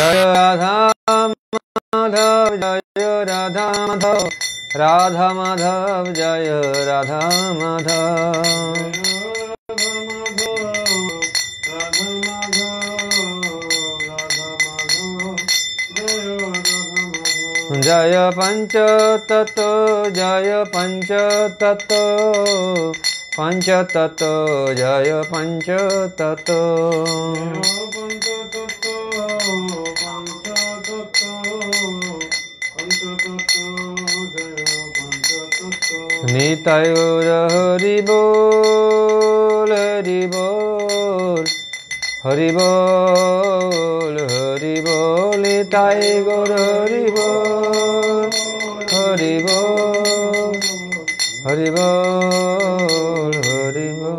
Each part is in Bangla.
जय राधा माधव जय राधा माधव राधा माधव जय राधा माधव पञ्च तत् जय पञ्च तत् जय ततो जय पञ्चत নিতায় হরি বল হরি বল হরি বল হরি বল নিতায় গৌর হরি বল হরি বল হরি বল হরি বল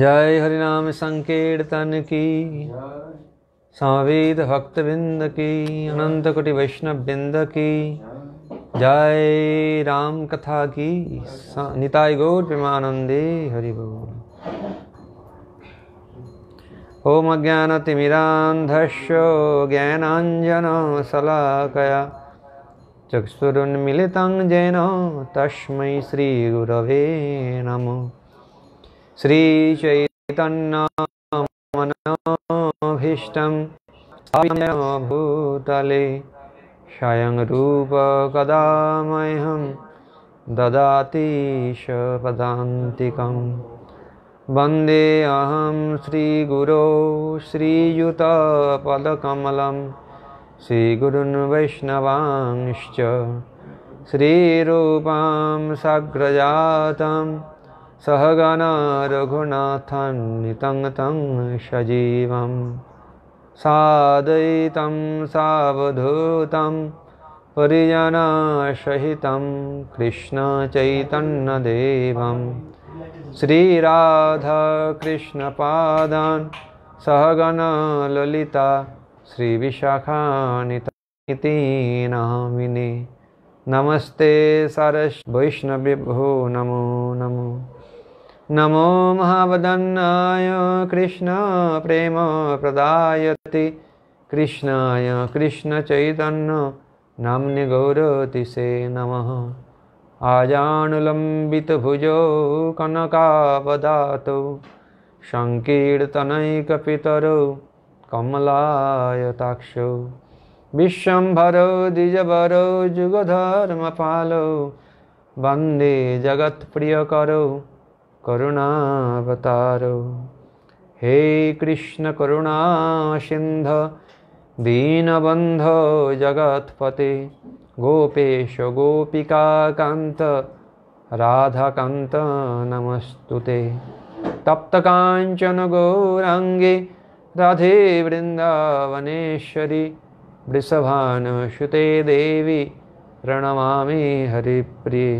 जय हरि नाम संकीर्तन की सावेद भक्तबिंद की अनंत कोटि वैष्णव बिंद की जय राम कथा की निताय गौर प्रेमानंदे हरि बोल ओम अज्ञानतिमिरान्धस्य ज्ञानाञ्जनशलाकया चक्षुरुन्मिलितं जेन तस्मै श्रीगुरवे नमो श्रीचैतन्य भीष्टं भूतले स्वयं रूपकदामहं पदान्तिकम् वन्दे अहं श्रीगुरो श्रीयुतपदकमलं श्रीगुरुन् वैष्णवांश्च श्रीरूपां सग्रजातम् सहगना रघुनाथं नितं तं सजीवं सादयितं सावधूतं परिजनासहितं कृष्णचैतन्यदेवं श्रीराधाकृष्णपादान् सहगना ललिता श्रीविशाखानिति नामिनि नमस्ते सरस् वैष्णविभो नमो नमो नमो महावदन्नाय प्रदायति कृष्णाय कृष्णचैतन्य नाम्नि गौरति से नमः आजानुलम्बितभुजो कनकावदातो संकीर्तनैकपितरौ कमलाय ताक्षौ विश्वम्भरौ द्विजभरौ जुगधर्मपालो वन्दे जगत्प्रियकरौ करुणावतारो हे कृष्णकरुणासिन्ध दीनबंध जगत्पते गोपेश गोपिका गोपिकान्त राधाकान्त नमस्तु ते कांचन गौरांगे राधे वृंदावनेश्वरी वृषभानुसुते देवी प्रणमामि हरिप्रिये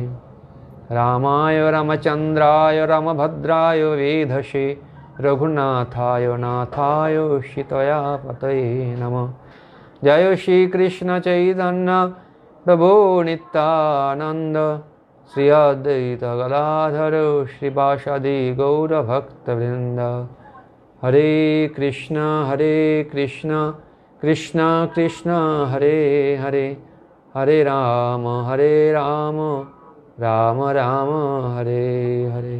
रामाय रमचन्द्राय रमभद्राय वेधसे रघुनाथाय नाथाय पतये नमः जय नित्यानन्द श्री अद्वैतगलाधर श्रीपाषादि गौरभक्तवृन्द हरे कृष्ण हरे कृष्ण कृष्ण कृष्ण हरे हरे हरे राम हरे राम राम राम हरे हरे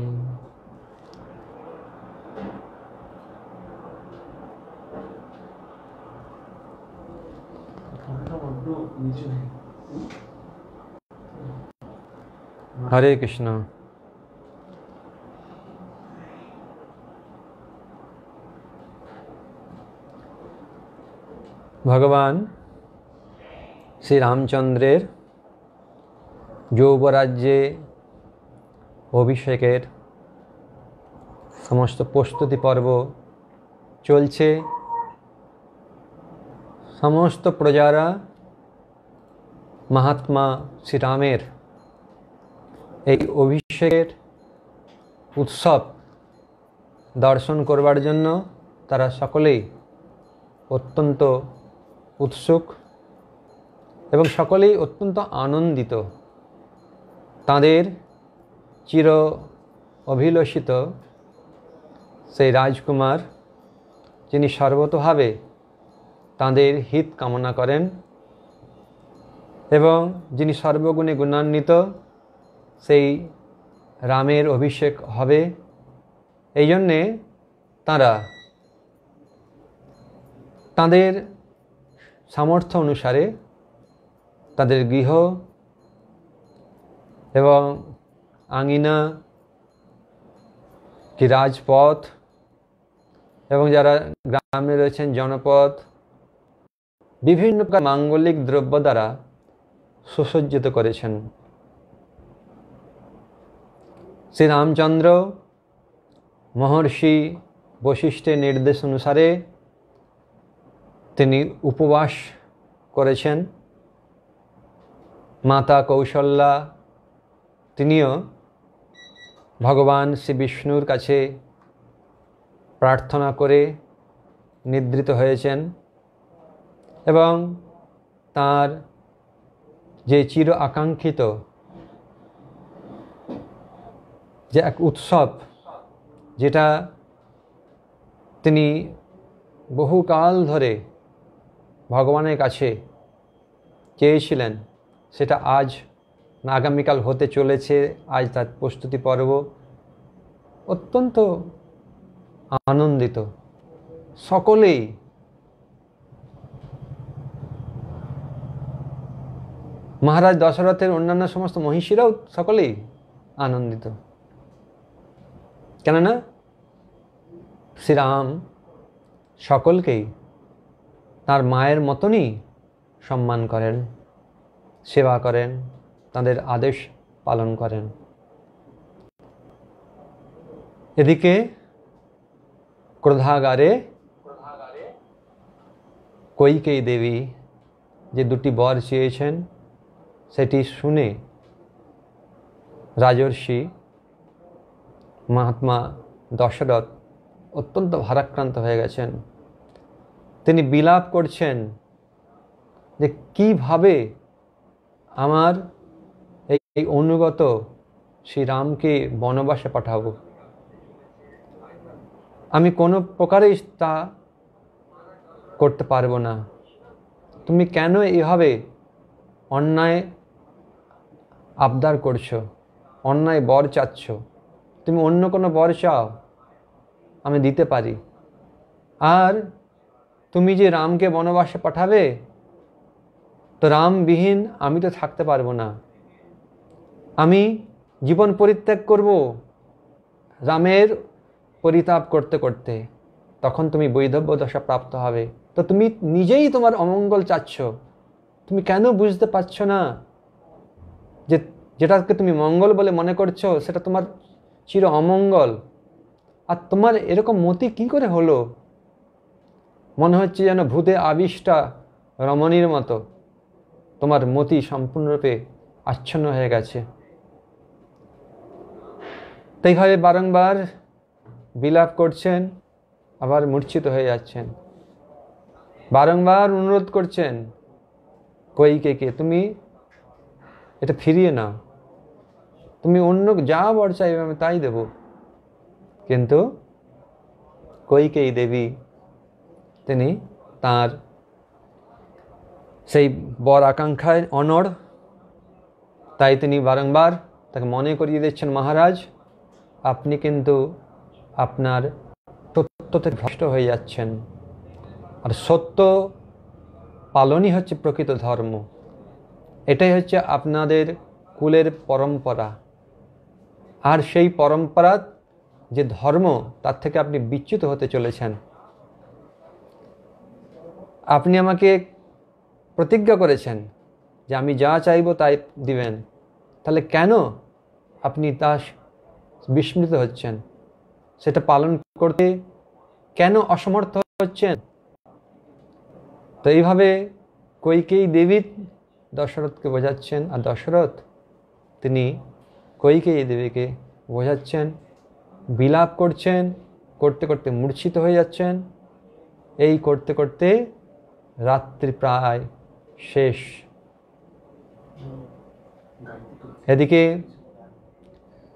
हरे कृष्णा भगवान श्री रामचंद्रेर যৌবরাজ্যে অভিষেকের সমস্ত প্রস্তুতি পর্ব চলছে সমস্ত প্রজারা মহাত্মা শ্রীরামের এই অভিষেকের উৎসব দর্শন করবার জন্য তারা সকলেই অত্যন্ত উৎসুক এবং সকলেই অত্যন্ত আনন্দিত তাঁদের চির অভিলষিত সেই রাজকুমার যিনি সর্বতভাবে তাঁদের হিত কামনা করেন এবং যিনি সর্বগুণে গুণান্বিত সেই রামের অভিষেক হবে এই জন্যে তাঁরা তাঁদের সামর্থ্য অনুসারে তাদের গৃহ এবং আঙিনা কি রাজপথ এবং যারা গ্রামে রয়েছেন জনপথ বিভিন্ন প্রকার মাঙ্গলিক দ্রব্য দ্বারা সুসজ্জিত করেছেন শ্রী রামচন্দ্র মহর্ষি বৈশিষ্ট্যের নির্দেশ অনুসারে তিনি উপবাস করেছেন মাতা কৌশল্যা তিনিও ভগবান শ্রী বিষ্ণুর কাছে প্রার্থনা করে নিদ্রিত হয়েছেন এবং তার যে চির আকাঙ্ক্ষিত যে এক উৎসব যেটা তিনি বহুকাল ধরে ভগবানের কাছে চেয়েছিলেন সেটা আজ না আগামীকাল হতে চলেছে আজ তার প্রস্তুতি পর্ব অত্যন্ত আনন্দিত সকলেই মহারাজ দশরথের অন্যান্য সমস্ত মহিষীরাও সকলেই আনন্দিত কেননা শ্রীরাম সকলকেই তার মায়ের মতনই সম্মান করেন সেবা করেন তাদের আদেশ পালন করেন এদিকে ক্রোধাগারে কৈকেই দেবী যে দুটি বর চেয়েছেন সেটি শুনে রাজর্ষি মহাত্মা দশরথ অত্যন্ত ভারাক্রান্ত হয়ে গেছেন তিনি বিলাপ করছেন যে কিভাবে আমার এই অনুগত শ্রীরামকে বনবাসে পাঠাবো আমি কোনো প্রকারেই তা করতে পারবো না তুমি কেন এভাবে অন্যায় আবদার করছো অন্যায় বর চাচ্ছ তুমি অন্য কোনো বর চাও আমি দিতে পারি আর তুমি যে রামকে বনবাসে পাঠাবে তো রামবিহীন আমি তো থাকতে পারবো না আমি জীবন পরিত্যাগ করব রামের পরিতাপ করতে করতে তখন তুমি বৈধব্য দশা প্রাপ্ত হবে তো তুমি নিজেই তোমার অমঙ্গল চাচ্ছ তুমি কেন বুঝতে পারছ না যে যেটাকে তুমি মঙ্গল বলে মনে করছো সেটা তোমার চির অমঙ্গল আর তোমার এরকম মতি কি করে হলো মনে হচ্ছে যেন ভূতে আবিষ্টা রমণীর মতো তোমার মতি সম্পূর্ণরূপে আচ্ছন্ন হয়ে গেছে তো এইভাবে বারংবার বিলাপ করছেন আবার মূর্ছিত হয়ে যাচ্ছেন বারংবার অনুরোধ করছেন কে তুমি এটা ফিরিয়ে নাও তুমি অন্য যা বর চাইবে আমি তাই দেব কিন্তু কৈকেই দেবী তিনি তার সেই বর আকাঙ্ক্ষায় অনড় তাই তিনি বারংবার তাকে মনে করিয়ে দিচ্ছেন মহারাজ আপনি কিন্তু আপনার সত্য থেকে ভ্রষ্ট হয়ে যাচ্ছেন আর সত্য পালনই হচ্ছে প্রকৃত ধর্ম এটাই হচ্ছে আপনাদের কুলের পরম্পরা আর সেই পরম্পরা যে ধর্ম তার থেকে আপনি বিচ্যুত হতে চলেছেন আপনি আমাকে প্রতিজ্ঞা করেছেন যে আমি যা চাইব তাই দিবেন তাহলে কেন আপনি তা বিস্মৃত হচ্ছেন সেটা পালন করতে কেন অসমর্থ হচ্ছেন তো এইভাবে কৈকেয়ী দেবী দশরথকে বোঝাচ্ছেন আর দশরথ তিনি কৈকেয়ী দেবীকে বোঝাচ্ছেন বিলাপ করছেন করতে করতে মূর্ছিত হয়ে যাচ্ছেন এই করতে করতে রাত্রি প্রায় শেষ এদিকে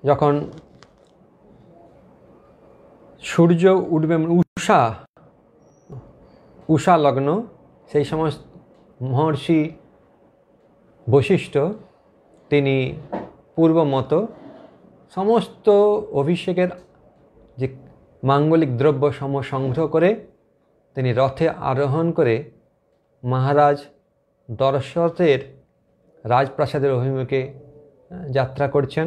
যখন সূর্য উঠবে মানে উষা উষা লগ্ন সেই সমস্ত মহর্ষি বৈশিষ্ট্য তিনি পূর্বমত সমস্ত অভিষেকের যে মাঙ্গলিক দ্রব্য সম সংগ্রহ করে তিনি রথে আরোহণ করে মহারাজ দর্শতের রাজপ্রাসাদের অভিমুখে যাত্রা করছেন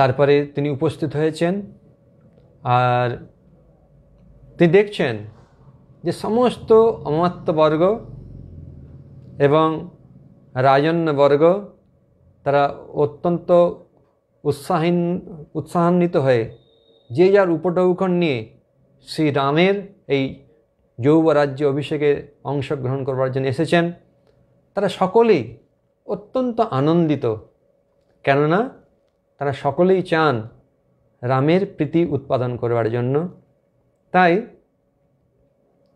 তারপরে তিনি উপস্থিত হয়েছেন আর তিনি দেখছেন যে সমস্ত অমাত্যবর্গ এবং রাজন্যবর্গ তারা অত্যন্ত উৎসাহীন উৎসাহান্বিত হয়ে যে যার উপটৌকন নিয়ে শ্রীরামের এই যৌবরাজ্য অভিষেকে অংশগ্রহণ করবার জন্য এসেছেন তারা সকলেই অত্যন্ত আনন্দিত কেননা তারা সকলেই চান রামের প্রীতি উৎপাদন করবার জন্য তাই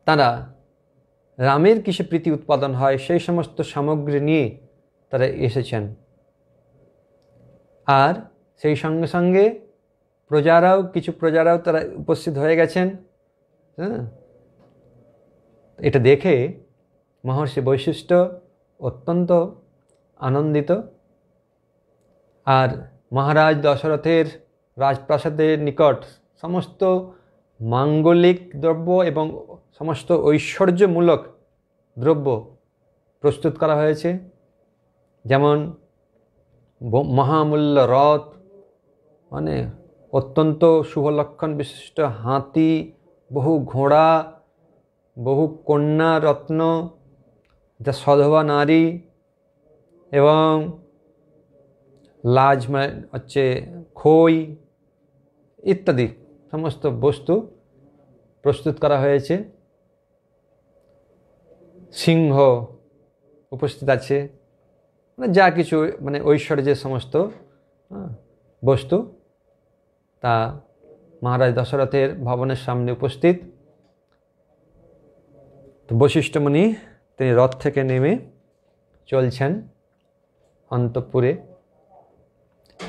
তারা রামের কিসে প্রীতি উৎপাদন হয় সেই সমস্ত সামগ্রী নিয়ে তারা এসেছেন আর সেই সঙ্গে সঙ্গে প্রজারাও কিছু প্রজারাও তারা উপস্থিত হয়ে গেছেন হ্যাঁ এটা দেখে মহর্ষি বৈশিষ্ট্য অত্যন্ত আনন্দিত আর মহারাজ দশরথের রাজপ্রাসাদের নিকট সমস্ত মাঙ্গলিক দ্রব্য এবং সমস্ত ঐশ্বর্যমূলক দ্রব্য প্রস্তুত করা হয়েছে যেমন মহামূল্য রথ মানে অত্যন্ত শুভলক্ষণ বিশিষ্ট হাতি বহু ঘোড়া বহু কন্যা রত্ন যা সধবা নারী এবং লাজ মানে হচ্ছে খই ইত্যাদি সমস্ত বস্তু প্রস্তুত করা হয়েছে সিংহ উপস্থিত আছে মানে যা কিছু মানে ঐশ্বর্যের সমস্ত হ্যাঁ, বস্তু তা মহারাজ দশরথের ভবনের সামনে উপস্থিত তো তিনি রথ থেকে নেমে চলছেন অন্তপুরে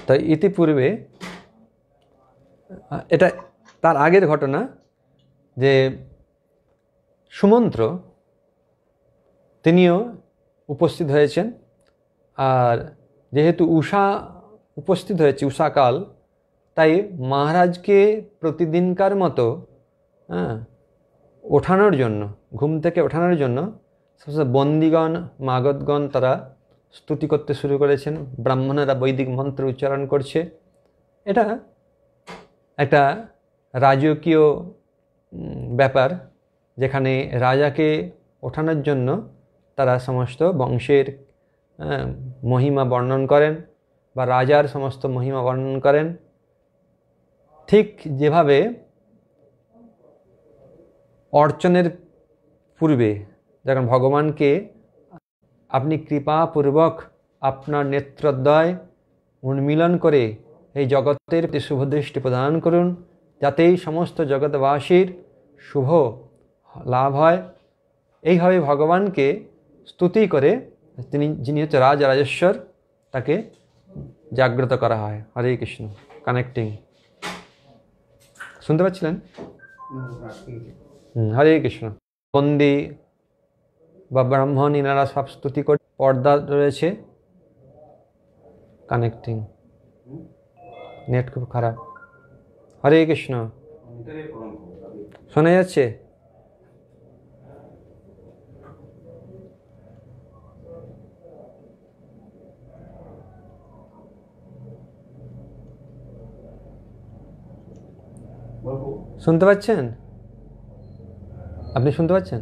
তাই ইতিপূর্বে এটা তার আগের ঘটনা যে সুমন্ত্র তিনিও উপস্থিত হয়েছেন আর যেহেতু উষা উপস্থিত হয়েছে উষাকাল তাই মহারাজকে প্রতিদিনকার মতো হ্যাঁ ওঠানোর জন্য ঘুম থেকে ওঠানোর জন্য বন্দিগণ মাগদগণ তারা স্তুতি করতে শুরু করেছেন ব্রাহ্মণেরা বৈদিক মন্ত্র উচ্চারণ করছে এটা একটা রাজকীয় ব্যাপার যেখানে রাজাকে ওঠানোর জন্য তারা সমস্ত বংশের মহিমা বর্ণন করেন বা রাজার সমস্ত মহিমা বর্ণন করেন ঠিক যেভাবে অর্চনের পূর্বে যখন ভগবানকে আপনি কৃপাপূর্বক আপনার নেত্রদ্বয় উন্মিলন করে এই জগতের প্রতি শুভদৃষ্টি প্রদান করুন যাতেই সমস্ত জগৎবাসীর শুভ লাভ হয় এইভাবে ভগবানকে স্তুতি করে তিনি যিনি হচ্ছে রাজ রাজেশ্বর তাকে জাগ্রত করা হয় হরে কৃষ্ণ কানেক্টিং শুনতে পাচ্ছিলেন হ্যাঁ, হরে কৃষ্ণ বন্দি বা ব্রাহ্মণ ইনারা সব স্তুতি করে পর্দা রয়েছে কানেক্টিং নেট খুব খারাপ হরে কৃষ্ণ শোনা যাচ্ছে শুনতে পাচ্ছেন আপনি শুনতে পাচ্ছেন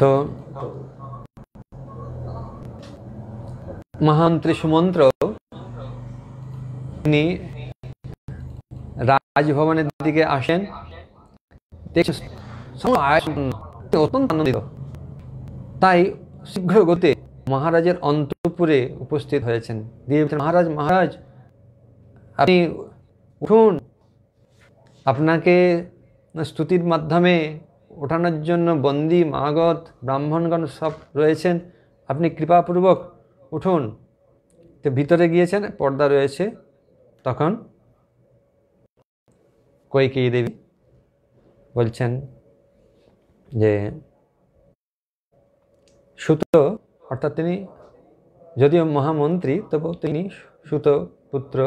তো মহান ত্রিশমন্ত্র তিনি রাজভবনের দিকে আসেন অত্যন্ত আনন্দিত তাই শীঘ্র গতে মহারাজের অন্তপুরে উপস্থিত হয়েছেন দিয়ে মহারাজ মহারাজ আপনি উঠুন আপনাকে স্তুতির মাধ্যমে ওঠানোর জন্য বন্দি মাগত ব্রাহ্মণগণ সব রয়েছেন আপনি কৃপাপূর্বক উঠুন তো ভিতরে গিয়েছেন পর্দা রয়েছে তখন কৈকেয়ী দেবী বলছেন যে সুত অর্থাৎ তিনি যদিও মহামন্ত্রী তবু তিনি সুত পুত্র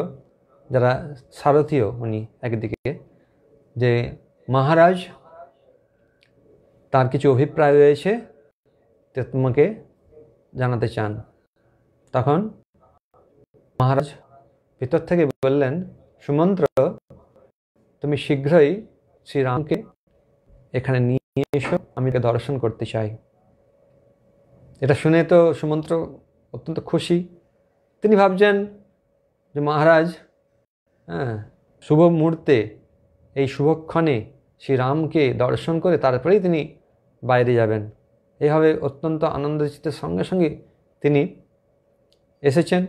যারা সারথীয় উনি একদিকে যে মহারাজ তার কিছু অভিপ্রায় রয়েছে তো তোমাকে জানাতে চান তখন মহারাজ ভিতর থেকে বললেন সুমন্ত্র তুমি শীঘ্রই শ্রীরামকে এখানে নিয়ে এসো আমি এটা দর্শন করতে চাই এটা শুনে তো সুমন্ত্র অত্যন্ত খুশি তিনি ভাবছেন যে মহারাজ হ্যাঁ শুভ মুহূর্তে এই শুভক্ষণে শ্রীরামকে দর্শন করে তারপরেই তিনি বাইরে যাবেন এইভাবে অত্যন্ত আনন্দচিতের সঙ্গে সঙ্গে তিনি এসেছেন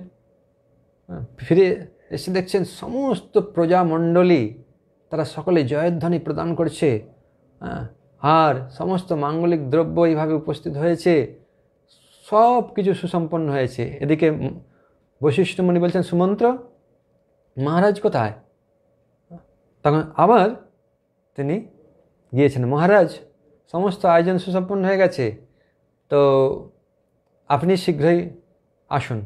ফিরে এসে দেখছেন সমস্ত প্রজামণ্ডলী তারা সকলে জয়ধ্বনি প্রদান করছে আর সমস্ত মাঙ্গলিক দ্রব্য এইভাবে উপস্থিত হয়েছে সব কিছু সুসম্পন্ন হয়েছে এদিকে বৈশিষ্ট্যমণি বলছেন সুমন্ত্র মহারাজ কোথায় তখন আবার তিনি গিয়েছেন মহারাজ সমস্ত আয়োজন সুসম্পন্ন হয়ে গেছে তো আপনি শীঘ্রই আসুন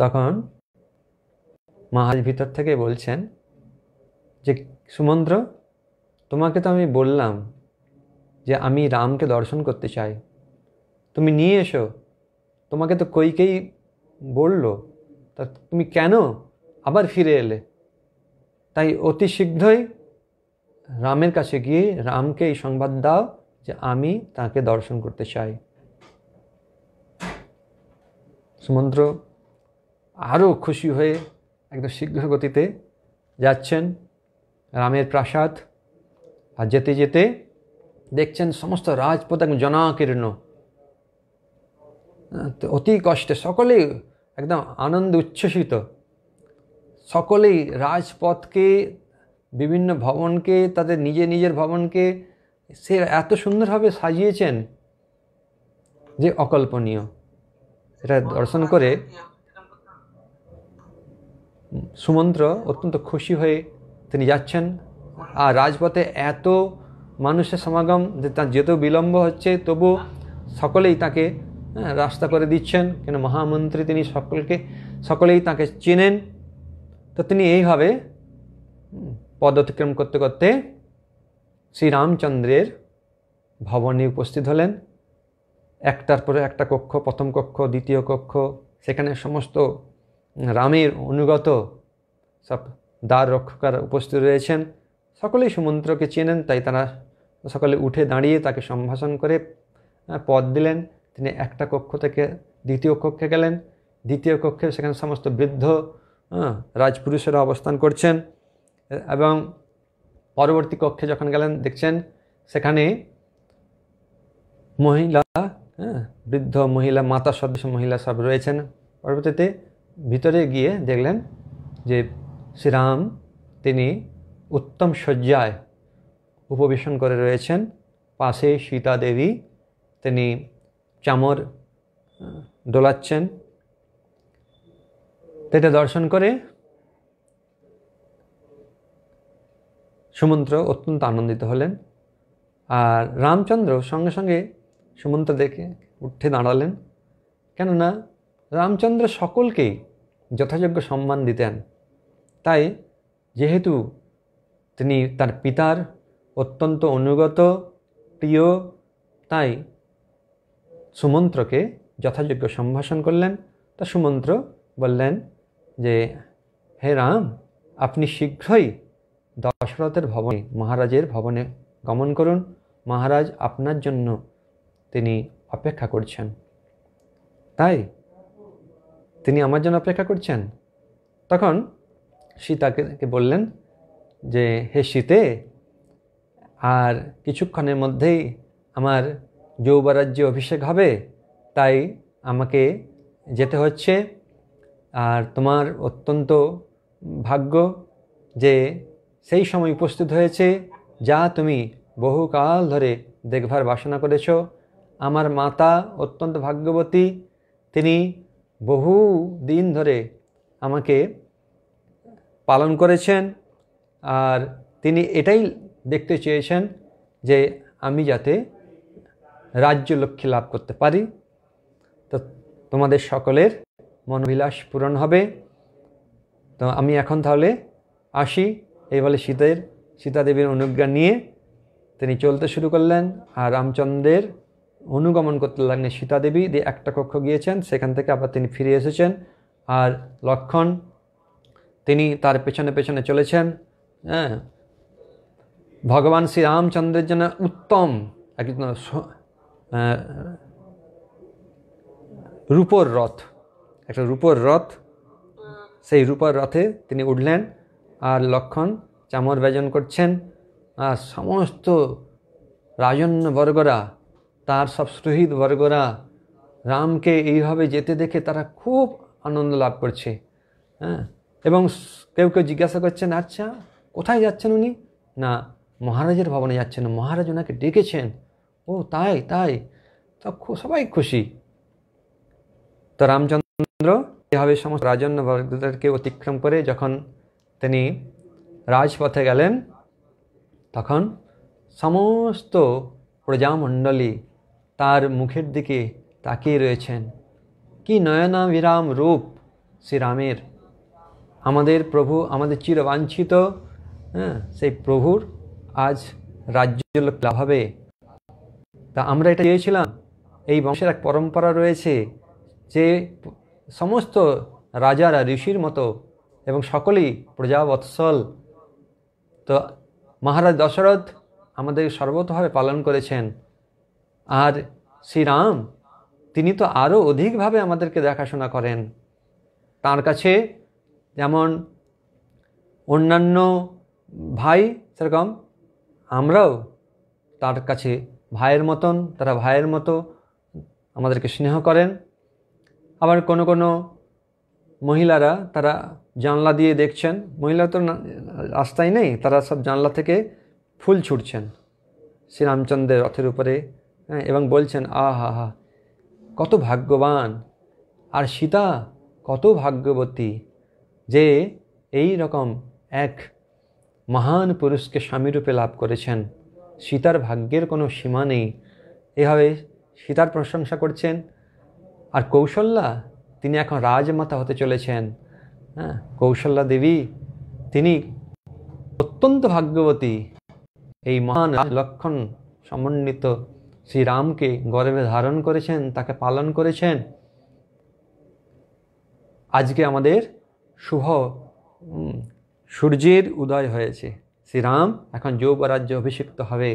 তখন মহাজ ভিতর থেকে বলছেন যে সুমন্দ্র তোমাকে তো আমি বললাম যে আমি রামকে দর্শন করতে চাই তুমি নিয়ে এসো তোমাকে তো কইকেই বলল তা তুমি কেন আবার ফিরে এলে তাই অতি শীঘ্রই রামের কাছে গিয়ে রামকে এই সংবাদ দাও যে আমি তাকে দর্শন করতে চাই সুমন্ত্র আরও খুশি হয়ে একদম শীঘ্র গতিতে যাচ্ছেন রামের প্রাসাদ আর যেতে যেতে দেখছেন সমস্ত রাজপথ একদম জনাকীর্ণ অতি কষ্টে সকলেই একদম আনন্দ উচ্ছ্বসিত সকলেই রাজপথকে বিভিন্ন ভবনকে তাদের নিজে নিজের ভবনকে সে এত সুন্দরভাবে সাজিয়েছেন যে অকল্পনীয় এটা দর্শন করে সুমন্ত্র অত্যন্ত খুশি হয়ে তিনি যাচ্ছেন আর রাজপথে এত মানুষের সমাগম যে তার যেতেও বিলম্ব হচ্ছে তবু সকলেই তাকে হ্যাঁ, রাস্তা করে দিচ্ছেন কেন মহামন্ত্রী তিনি সকলকে সকলেই তাকে চেনেন তো তিনি এইভাবে পদ অতিক্রম করতে করতে শ্রীরামচন্দ্রের ভবনে উপস্থিত হলেন একটার পরে একটা কক্ষ প্রথম কক্ষ দ্বিতীয় কক্ষ সেখানে সমস্ত রামের অনুগত সব দ্বার রক্ষকার উপস্থিত রয়েছেন সকলেই সুমন্ত্রকে চেনেন তাই তারা সকলে উঠে দাঁড়িয়ে তাকে সম্ভাষণ করে পদ দিলেন তিনি একটা কক্ষ থেকে দ্বিতীয় কক্ষে গেলেন দ্বিতীয় কক্ষে সেখানে সমস্ত বৃদ্ধ রাজপুরুষেরা অবস্থান করছেন এবং পরবর্তী কক্ষে যখন গেলেন দেখছেন সেখানে মহিলা হ্যাঁ বৃদ্ধ মহিলা মাতা সদস্য মহিলা সব রয়েছেন পরবর্তীতে ভিতরে গিয়ে দেখলেন যে শ্রীরাম তিনি উত্তম শয্যায় উপবেশন করে রয়েছেন পাশে সীতা দেবী তিনি চামর দোলাচ্ছেন এটা দর্শন করে সুমন্ত্র অত্যন্ত আনন্দিত হলেন আর রামচন্দ্র সঙ্গে সঙ্গে সুমন্ত্র দেখে উঠে দাঁড়ালেন কেননা রামচন্দ্র সকলকেই যথাযোগ্য সম্মান দিতেন তাই যেহেতু তিনি তার পিতার অত্যন্ত অনুগত প্রিয় তাই সুমন্ত্রকে যথাযোগ্য সম্ভাষণ করলেন তা সুমন্ত্র বললেন যে হে রাম আপনি শীঘ্রই দশরথের ভবনে মহারাজের ভবনে গমন করুন মহারাজ আপনার জন্য তিনি অপেক্ষা করছেন তাই তিনি আমার জন্য অপেক্ষা করছেন তখন সীতাকে বললেন যে হে শীতে আর কিছুক্ষণের মধ্যেই আমার যৌবরাজ্য অভিষেক হবে তাই আমাকে যেতে হচ্ছে আর তোমার অত্যন্ত ভাগ্য যে সেই সময় উপস্থিত হয়েছে যা তুমি বহুকাল ধরে দেখভার বাসনা করেছ আমার মাতা অত্যন্ত ভাগ্যবতী তিনি বহু দিন ধরে আমাকে পালন করেছেন আর তিনি এটাই দেখতে চেয়েছেন যে আমি যাতে রাজ্য লক্ষ্যে লাভ করতে পারি তো তোমাদের সকলের মনোবিলাস পূরণ হবে তো আমি এখন তাহলে আসি এই বলে সীতের সীতাদেবীর অনুজ্ঞা নিয়ে তিনি চলতে শুরু করলেন আর রামচন্দ্রের অনুগমন করতে লাগলেন সীতাদেবী দিয়ে একটা কক্ষ গিয়েছেন সেখান থেকে আবার তিনি ফিরে এসেছেন আর লক্ষণ তিনি তার পেছনে পেছনে চলেছেন হ্যাঁ ভগবান শ্রী রামচন্দ্রের জন্য উত্তম একজন রূপর রথ একটা রূপর রথ সেই রূপর রথে তিনি উঠলেন আর লক্ষণ চামর ব্যজন করছেন আর সমস্ত রাজন্যবর্গরা তার সব সুহৃদ বর্গরা রামকে এইভাবে যেতে দেখে তারা খুব আনন্দ লাভ করছে হ্যাঁ এবং কেউ কেউ জিজ্ঞাসা করছেন আচ্ছা কোথায় যাচ্ছেন উনি না মহারাজের ভবনে যাচ্ছেন মহারাজ ওনাকে ডেকেছেন ও তাই তাই তা সবাই খুশি তো রামচন্দ্র এভাবে সমস্ত রাজন্যবর্গদেরকে অতিক্রম করে যখন তিনি রাজপথে গেলেন তখন সমস্ত প্রজামণ্ডলী তার মুখের দিকে তাকিয়ে রয়েছেন কি নয়নাবিরাম রূপ শ্রীরামের আমাদের প্রভু আমাদের চিরবাঞ্ছিত হ্যাঁ সেই প্রভুর আজ রাজ্য লাভ হবে তা আমরা এটা চেয়েছিলাম এই বংশের এক পরম্পরা রয়েছে যে সমস্ত রাজারা ঋষির মতো এবং সকলেই প্রজাবৎসল তো মহারাজ দশরথ আমাদের সর্বতভাবে পালন করেছেন আর শ্রীরাম তিনি তো আরও অধিকভাবে আমাদেরকে দেখাশোনা করেন তার কাছে যেমন অন্যান্য ভাই সেরকম আমরাও তার কাছে ভাইয়ের মতন তারা ভাইয়ের মতো আমাদেরকে স্নেহ করেন আবার কোনো কোনো মহিলারা তারা জানলা দিয়ে দেখছেন মহিলা তো রাস্তায় নেই তারা সব জানলা থেকে ফুল ছুটছেন শ্রীরামচন্দ্রের রথের উপরে হ্যাঁ এবং বলছেন আহা হা কত ভাগ্যবান আর সীতা কত ভাগ্যবতী যে এই রকম এক মহান পুরুষকে স্বামীরূপে লাভ করেছেন সীতার ভাগ্যের কোনো সীমা নেই এভাবে সীতার প্রশংসা করছেন আর কৌশল্যা তিনি এখন রাজমাতা হতে চলেছেন হ্যাঁ কৌশল্যা দেবী তিনি অত্যন্ত ভাগ্যবতী এই মহান লক্ষণ সমন্বিত শ্রীরামকে গর্বে ধারণ করেছেন তাকে পালন করেছেন আজকে আমাদের শুভ সূর্যের উদয় হয়েছে শ্রীরাম এখন রাজ্য অভিষিক্ত হবে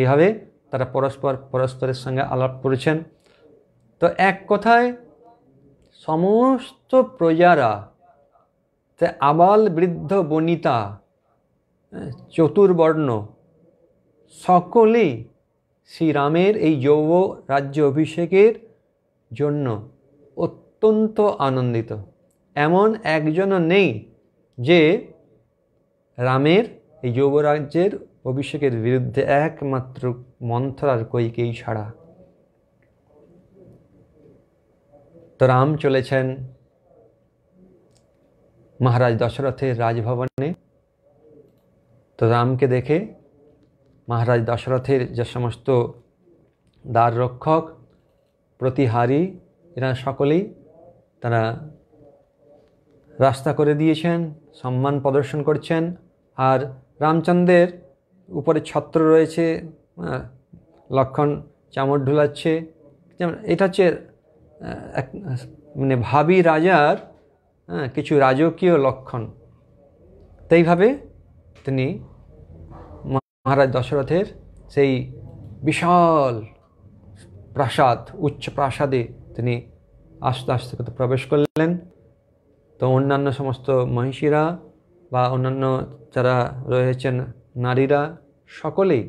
এইভাবে তারা পরস্পর পরস্পরের সঙ্গে আলাপ করেছেন তো এক কথায় সমস্ত প্রজারা আবাল বৃদ্ধ বনিতা হ্যাঁ, চতুর্বর্ণ সকলেই শ্রীরামের এই যৌব রাজ্য অভিষেকের জন্য অত্যন্ত আনন্দিত এমন একজনও নেই যে রামের এই যৌবরাজ্যের অভিষেকের বিরুদ্ধে একমাত্র মন্থরার কৈকেই ছাড়া তো রাম চলেছেন মহারাজ দশরথের রাজভবনে তো রামকে দেখে মহারাজ দশরথের যে সমস্ত দ্বার রক্ষক প্রতিহারী এরা সকলেই তারা রাস্তা করে দিয়েছেন সম্মান প্রদর্শন করছেন আর রামচন্দ্রের উপরে ছত্র রয়েছে লক্ষণ চামড় ঢুলাচ্ছে যেমন এটা হচ্ছে এক মানে ভাবি রাজার হ্যাঁ, কিছু রাজকীয় লক্ষণ তাইভাবে তিনি মহারাজ দশরথের সেই বিশাল প্রাসাদ উচ্চ প্রাসাদে তিনি আস্তে আস্তে করে প্রবেশ করলেন তো অন্যান্য সমস্ত মহিষীরা বা অন্যান্য যারা রয়েছেন নারীরা সকলেই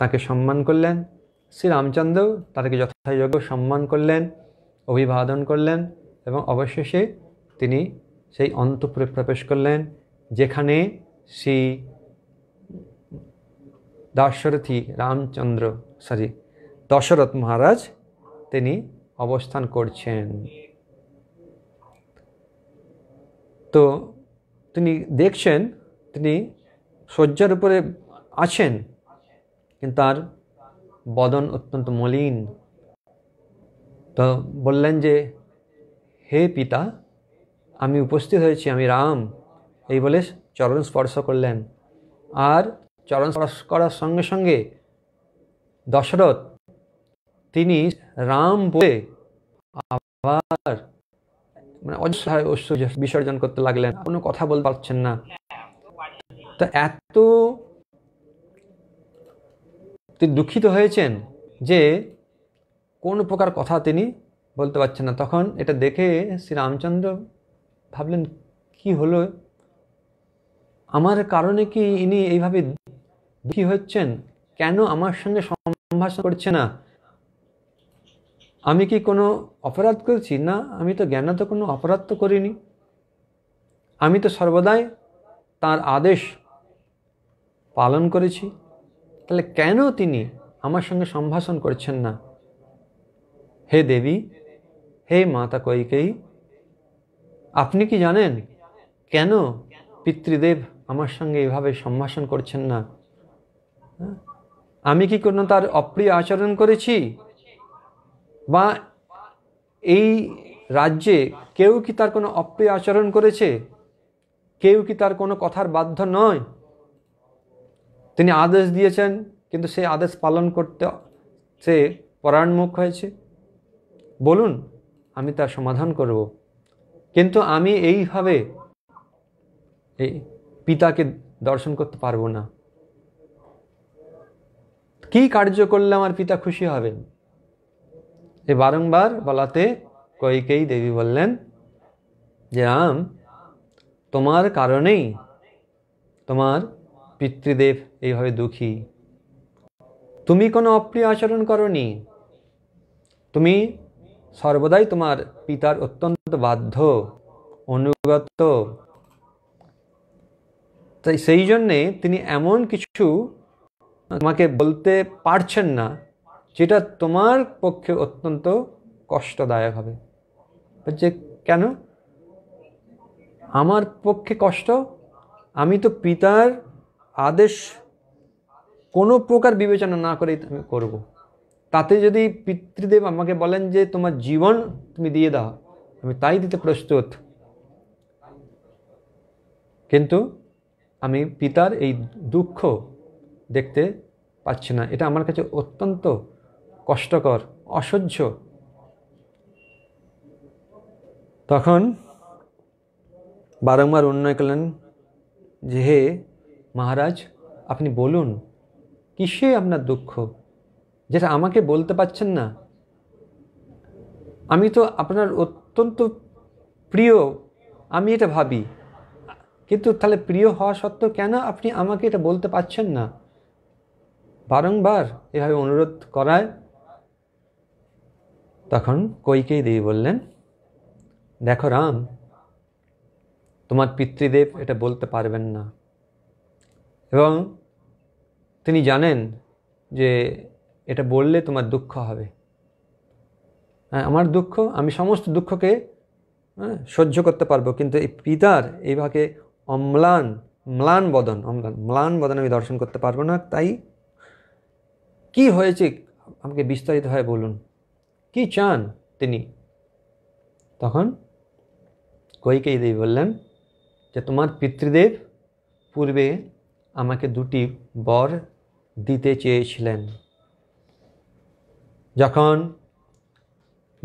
তাকে সম্মান করলেন শ্রীরামচন্দ্রও তাদেরকে যথাযোগ্য সম্মান করলেন অভিবাদন করলেন এবং অবশেষে তিনি সেই অন্তপুরে প্রবেশ করলেন যেখানে শ্রী দাশরথী রামচন্দ্র সরি দশরথ মহারাজ তিনি অবস্থান করছেন তো তিনি দেখছেন তিনি শয্যার উপরে আছেন কিন্তু তার বদন অত্যন্ত মলিন তো বললেন যে হে পিতা আমি উপস্থিত হয়েছি আমি রাম এই বলে চরণ স্পর্শ করলেন আর চরণ স্পর্শ করার সঙ্গে সঙ্গে দশরথ তিনি রাম বলে আবার মানে অযথায় ঐশ্বর্য বিসর্জন করতে লাগলেন কোনো কথা বলতে পারছেন না তা এত তিনি দুঃখিত হয়েছেন যে কোন প্রকার কথা তিনি বলতে পারছেন না তখন এটা দেখে শ্রী রামচন্দ্র ভাবলেন কি হলো আমার কারণে কি ইনি এইভাবে দুঃখী হচ্ছেন কেন আমার সঙ্গে সম্ভাষণ করছে না আমি কি কোনো অপরাধ করেছি না আমি তো জ্ঞান তো কোনো অপরাধ তো করিনি আমি তো সর্বদাই তার আদেশ পালন করেছি তাহলে কেন তিনি আমার সঙ্গে সম্ভাষণ করছেন না হে দেবী হে মাতা কৈকেই আপনি কি জানেন কেন পিতৃদেব আমার সঙ্গে এভাবে সম্ভাষণ করছেন না হ্যাঁ? আমি কি কোনো তার অপ্রিয় আচরণ করেছি বা এই রাজ্যে কেউ কি তার কোনো অপ্রিয় আচরণ করেছে কেউ কি তার কোনো কথার বাধ্য নয় তিনি আদেশ দিয়েছেন কিন্তু সেই আদেশ পালন করতে সে পরায়ণমুখ হয়েছে বলুন আমি তার সমাধান করব কিন্তু আমি এইভাবে এই পিতাকে দর্শন করতে পারবো না কি কার্য করলে আমার পিতা খুশি হবেন এ বারংবার বলাতে কয়েকেই দেবী বললেন যে রাম তোমার কারণেই তোমার পিতৃদেব এইভাবে দুঃখী তুমি কোনো অপ্রিয় আচরণ করনি তুমি সর্বদাই তোমার পিতার অত্যন্ত বাধ্য অনুগত তাই সেই জন্যে তিনি এমন কিছু তোমাকে বলতে পারছেন না যেটা তোমার পক্ষে অত্যন্ত কষ্টদায়ক হবে যে কেন আমার পক্ষে কষ্ট আমি তো পিতার আদেশ কোনো প্রকার বিবেচনা না করেই আমি করবো তাতে যদি পিতৃদেব আমাকে বলেন যে তোমার জীবন তুমি দিয়ে দাও আমি তাই দিতে প্রস্তুত কিন্তু আমি পিতার এই দুঃখ দেখতে পাচ্ছি না এটা আমার কাছে অত্যন্ত কষ্টকর অসহ্য তখন বারংবার অন্যায় করলেন যে হে মহারাজ আপনি বলুন কিসে আপনার দুঃখ যেটা আমাকে বলতে পাচ্ছেন না আমি তো আপনার অত্যন্ত প্রিয় আমি এটা ভাবি কিন্তু তাহলে প্রিয় হওয়া সত্ত্বেও কেন আপনি আমাকে এটা বলতে পাচ্ছেন না বারংবার এভাবে অনুরোধ করায় তখন কৈকেই দেবী বললেন দেখো রাম তোমার পিতৃদেব এটা বলতে পারবেন না এবং তিনি জানেন যে এটা বললে তোমার দুঃখ হবে হ্যাঁ আমার দুঃখ আমি সমস্ত দুঃখকে হ্যাঁ সহ্য করতে পারবো কিন্তু এই পিতার এইভাবে অম্লান ম্লান বদন অম্লান ম্লান বদন আমি দর্শন করতে পারবো না তাই কি হয়েছে আমাকে বিস্তারিত হয় বলুন কি চান তিনি তখন কৈকেই দেবী বললেন যে তোমার পিতৃদেব পূর্বে আমাকে দুটি বর দিতে চেয়েছিলেন যখন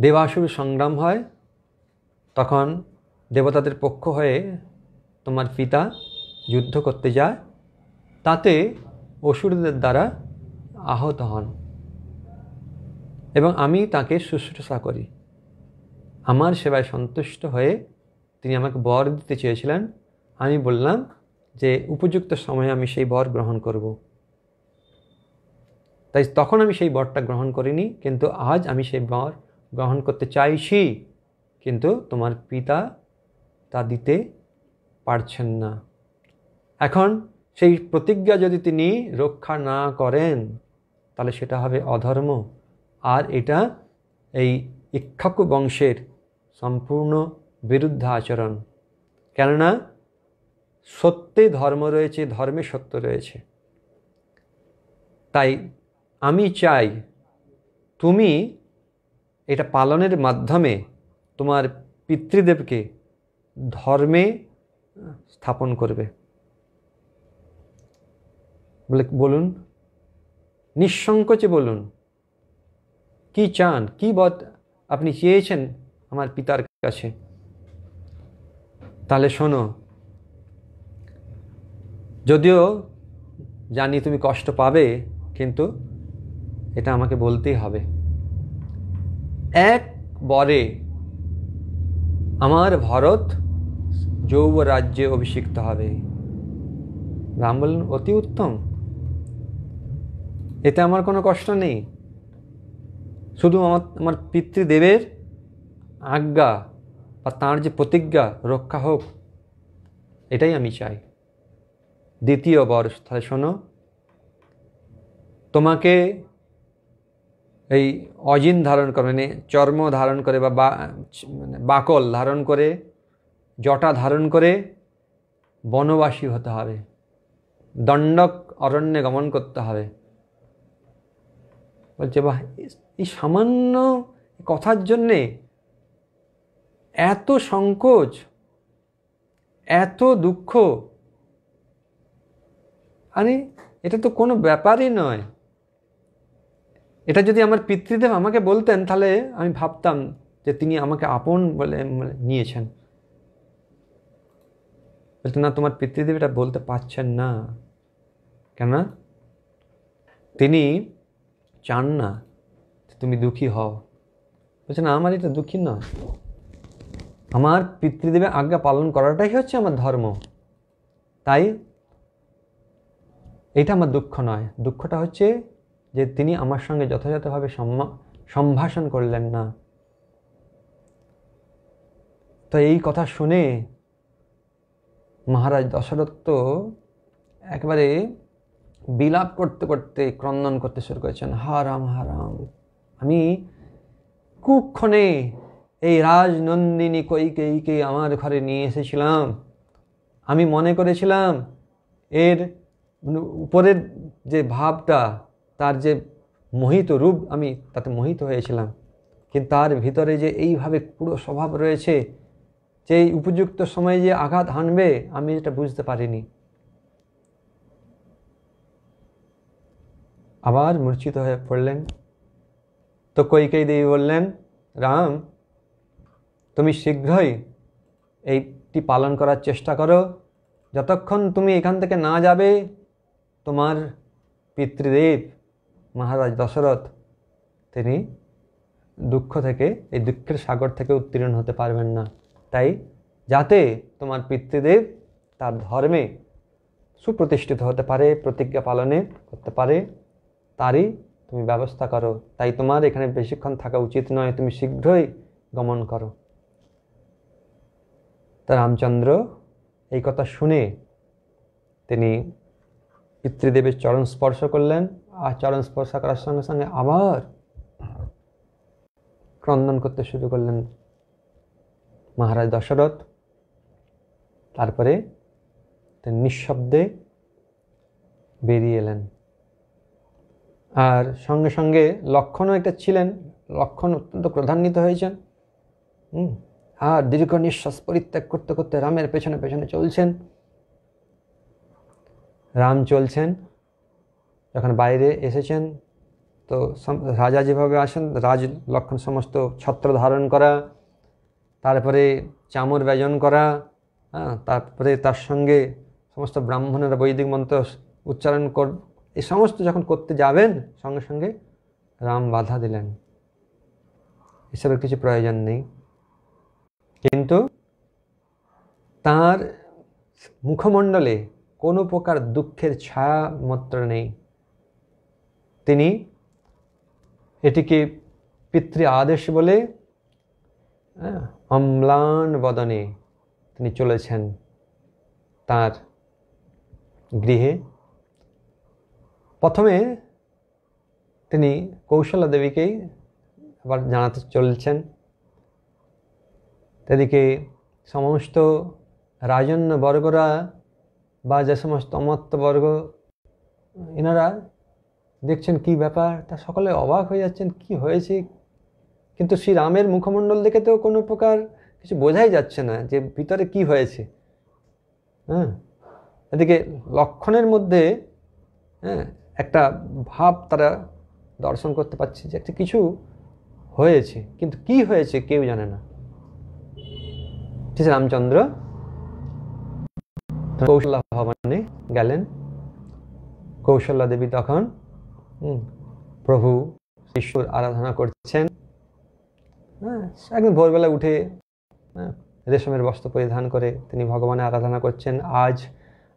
দেবাসুর সংগ্রাম হয় তখন দেবতাদের পক্ষ হয়ে তোমার পিতা যুদ্ধ করতে যায় তাতে অসুরদের দ্বারা আহত হন এবং আমি তাকে শুশ্রূষা করি আমার সেবায় সন্তুষ্ট হয়ে তিনি আমাকে বর দিতে চেয়েছিলেন আমি বললাম যে উপযুক্ত সময়ে আমি সেই বর গ্রহণ করবো তাই তখন আমি সেই বরটা গ্রহণ করিনি কিন্তু আজ আমি সেই বর গ্রহণ করতে চাইছি কিন্তু তোমার পিতা তা দিতে পারছেন না এখন সেই প্রতিজ্ঞা যদি তিনি রক্ষা না করেন তাহলে সেটা হবে অধর্ম আর এটা এই ইক্ষাকু বংশের সম্পূর্ণ বিরুদ্ধ আচরণ কেননা সত্যে ধর্ম রয়েছে ধর্মে সত্য রয়েছে তাই আমি চাই তুমি এটা পালনের মাধ্যমে তোমার পিতৃদেবকে ধর্মে স্থাপন করবে বলে বলুন নিঃসংকোচে বলুন কি চান কি বদ আপনি চেয়েছেন আমার পিতার কাছে তাহলে শোনো যদিও জানি তুমি কষ্ট পাবে কিন্তু এটা আমাকে বলতেই হবে একবারে আমার ভরত যৌব রাজ্যে অভিষিক্ত হবে রাম বললেন অতি উত্তম এতে আমার কোনো কষ্ট নেই শুধু আমার আমার পিতৃদেবের আজ্ঞা বা তাঁর যে প্রতিজ্ঞা রক্ষা হোক এটাই আমি চাই দ্বিতীয় বর্ষ তাহলে শোনো তোমাকে এই অজিন ধারণ করে মানে চর্ম ধারণ করে বা মানে বাকল ধারণ করে জটা ধারণ করে বনবাসী হতে হবে দণ্ডক অরণ্যে গমন করতে হবে বলছে বাহ এই সামান্য কথার জন্যে এত সংকোচ এত দুঃখ আরে এটা তো কোনো ব্যাপারই নয় এটা যদি আমার পিতৃদেব আমাকে বলতেন তাহলে আমি ভাবতাম যে তিনি আমাকে আপন বলে মানে নিয়েছেন বলতেন না তোমার পিতৃদেব এটা বলতে পারছেন না কেননা তিনি চান না তুমি দুঃখী হও বলছে না আমার এটা দুঃখী নয় আমার পিতৃদেবের আজ্ঞা পালন করাটাই হচ্ছে আমার ধর্ম তাই এটা আমার দুঃখ নয় দুঃখটা হচ্ছে যে তিনি আমার সঙ্গে যথাযথভাবে সম্ভাষণ করলেন না তো এই কথা শুনে মহারাজ দশরথ একবারে বিলাপ করতে করতে ক্রন্দন করতে শুরু করেছেন হারাম হারাম আমি কুক্ষণে এই রাজনন্দিনী কৈকেয়ীকে আমার ঘরে নিয়ে এসেছিলাম আমি মনে করেছিলাম এর মানে উপরের যে ভাবটা তার যে মোহিত রূপ আমি তাতে মোহিত হয়েছিলাম কিন্তু তার ভিতরে যে এইভাবে পুরো স্বভাব রয়েছে যে উপযুক্ত সময়ে যে আঘাত হানবে আমি এটা বুঝতে পারিনি আবার মূর্ছিত হয়ে পড়লেন তো কৈকেই দেবী বললেন রাম তুমি শীঘ্রই এইটি পালন করার চেষ্টা করো যতক্ষণ তুমি এখান থেকে না যাবে তোমার পিতৃদেব মহারাজ দশরথ তিনি দুঃখ থেকে এই দুঃখের সাগর থেকে উত্তীর্ণ হতে পারবেন না তাই যাতে তোমার পিতৃদেব তার ধর্মে সুপ্রতিষ্ঠিত হতে পারে প্রতিজ্ঞা পালনে করতে পারে তারই তুমি ব্যবস্থা করো তাই তোমার এখানে বেশিক্ষণ থাকা উচিত নয় তুমি শীঘ্রই গমন করো তা রামচন্দ্র এই কথা শুনে তিনি পিতৃদেবের চরণ স্পর্শ করলেন আচরণ স্পর্শা করার সঙ্গে সঙ্গে আবার ক্রন্দন করতে শুরু করলেন মহারাজ দশরথ তারপরে নিঃশব্দে বেরিয়ে এলেন আর সঙ্গে সঙ্গে লক্ষণও একটা ছিলেন লক্ষণ অত্যন্ত ক্রধান্বিত হয়েছেন আর দীর্ঘ নিঃশ্বাস পরিত্যাগ করতে করতে রামের পেছনে পেছনে চলছেন রাম চলছেন যখন বাইরে এসেছেন তো রাজা যেভাবে আসেন রাজ লক্ষণ সমস্ত ছত্র ধারণ করা তারপরে চামর ব্যজন করা হ্যাঁ তারপরে তার সঙ্গে সমস্ত ব্রাহ্মণের বৈদিক মন্ত্র উচ্চারণ কর এই সমস্ত যখন করতে যাবেন সঙ্গে সঙ্গে রাম বাধা দিলেন এসবের কিছু প্রয়োজন নেই কিন্তু তার মুখমণ্ডলে কোনো প্রকার দুঃখের ছায়া মাত্র নেই তিনি এটিকে পিতৃ আদেশ বলে হ্যাঁ, অম্লান বদনে তিনি চলেছেন তার গৃহে প্রথমে তিনি কৌশলা দেবীকেই আবার জানাতে চলছেন এদিকে সমস্ত রাজন্য বর্গরা বা যে সমস্ত অমত্ত বর্গ এনারা দেখছেন কি ব্যাপার তা সকলে অবাক হয়ে যাচ্ছেন কি হয়েছে কিন্তু শ্রীরামের মুখমণ্ডল দেখে তো কোনো প্রকার কিছু বোঝাই যাচ্ছে না যে ভিতরে কি হয়েছে হ্যাঁ এদিকে লক্ষণের মধ্যে হ্যাঁ একটা ভাব তারা দর্শন করতে পারছে যে একটা কিছু হয়েছে কিন্তু কি হয়েছে কেউ জানে না ঠিক রামচন্দ্র কৌশল্যা ভবনে গেলেন কৌশল্যা দেবী তখন প্রভু শিশুর আরাধনা করছেন হ্যাঁ একদিন ভোরবেলা উঠে হ্যাঁ, রেশমের বস্ত্র পরিধান করে তিনি ভগবানের আরাধনা করছেন আজ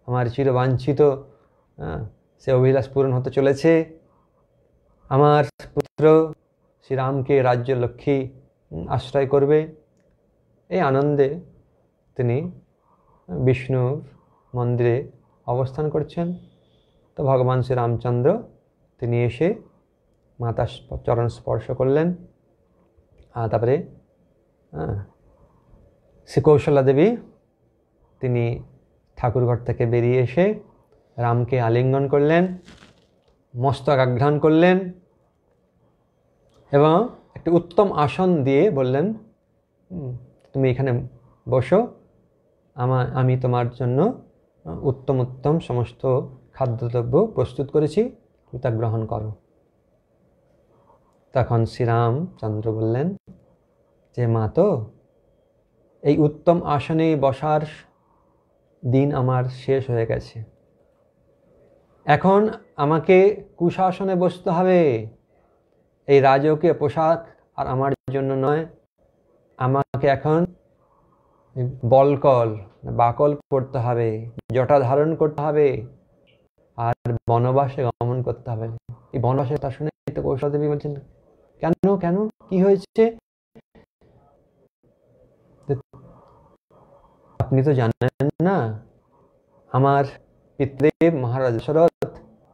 আমার চিরবাঞ্ছিত হ্যাঁ, সে অভিলাষ পূরণ হতে চলেছে আমার পুত্র শ্রীরামকে রাজ্য লক্ষ্মী আশ্রয় করবে এই আনন্দে তিনি হ্যাঁ, বিষ্ণুর মন্দিরে অবস্থান করছেন তো ভগবান শ্রীরামচন্দ্র তিনি এসে মাতা চরণ স্পর্শ করলেন আর তারপরে শ্রীকৌশলা দেবী তিনি ঠাকুরঘর থেকে বেরিয়ে এসে রামকে আলিঙ্গন করলেন মস্তক আঘ্রাণ করলেন এবং একটি উত্তম আসন দিয়ে বললেন তুমি এখানে বসো আমা আমি তোমার জন্য উত্তম উত্তম সমস্ত খাদ্যদ্রব্য প্রস্তুত করেছি তুমি তা গ্রহণ করো তখন শ্রীরাম চন্দ্র বললেন যে মা তো এই উত্তম আসনে বসার দিন আমার শেষ হয়ে গেছে এখন আমাকে কুশাসনে বসতে হবে এই রাজকীয় পোশাক আর আমার জন্য নয় আমাকে এখন বলকল বাকল করতে হবে জটা ধারণ করতে হবে আর বনবাসে গমন করতে হবে এই বনবাসে তা শুনে তো কৌশল দেবী বলছেন কেন কেন কি হয়েছে আপনি তো জানেন না আমার পিতৃদেব মহারাজ শরৎ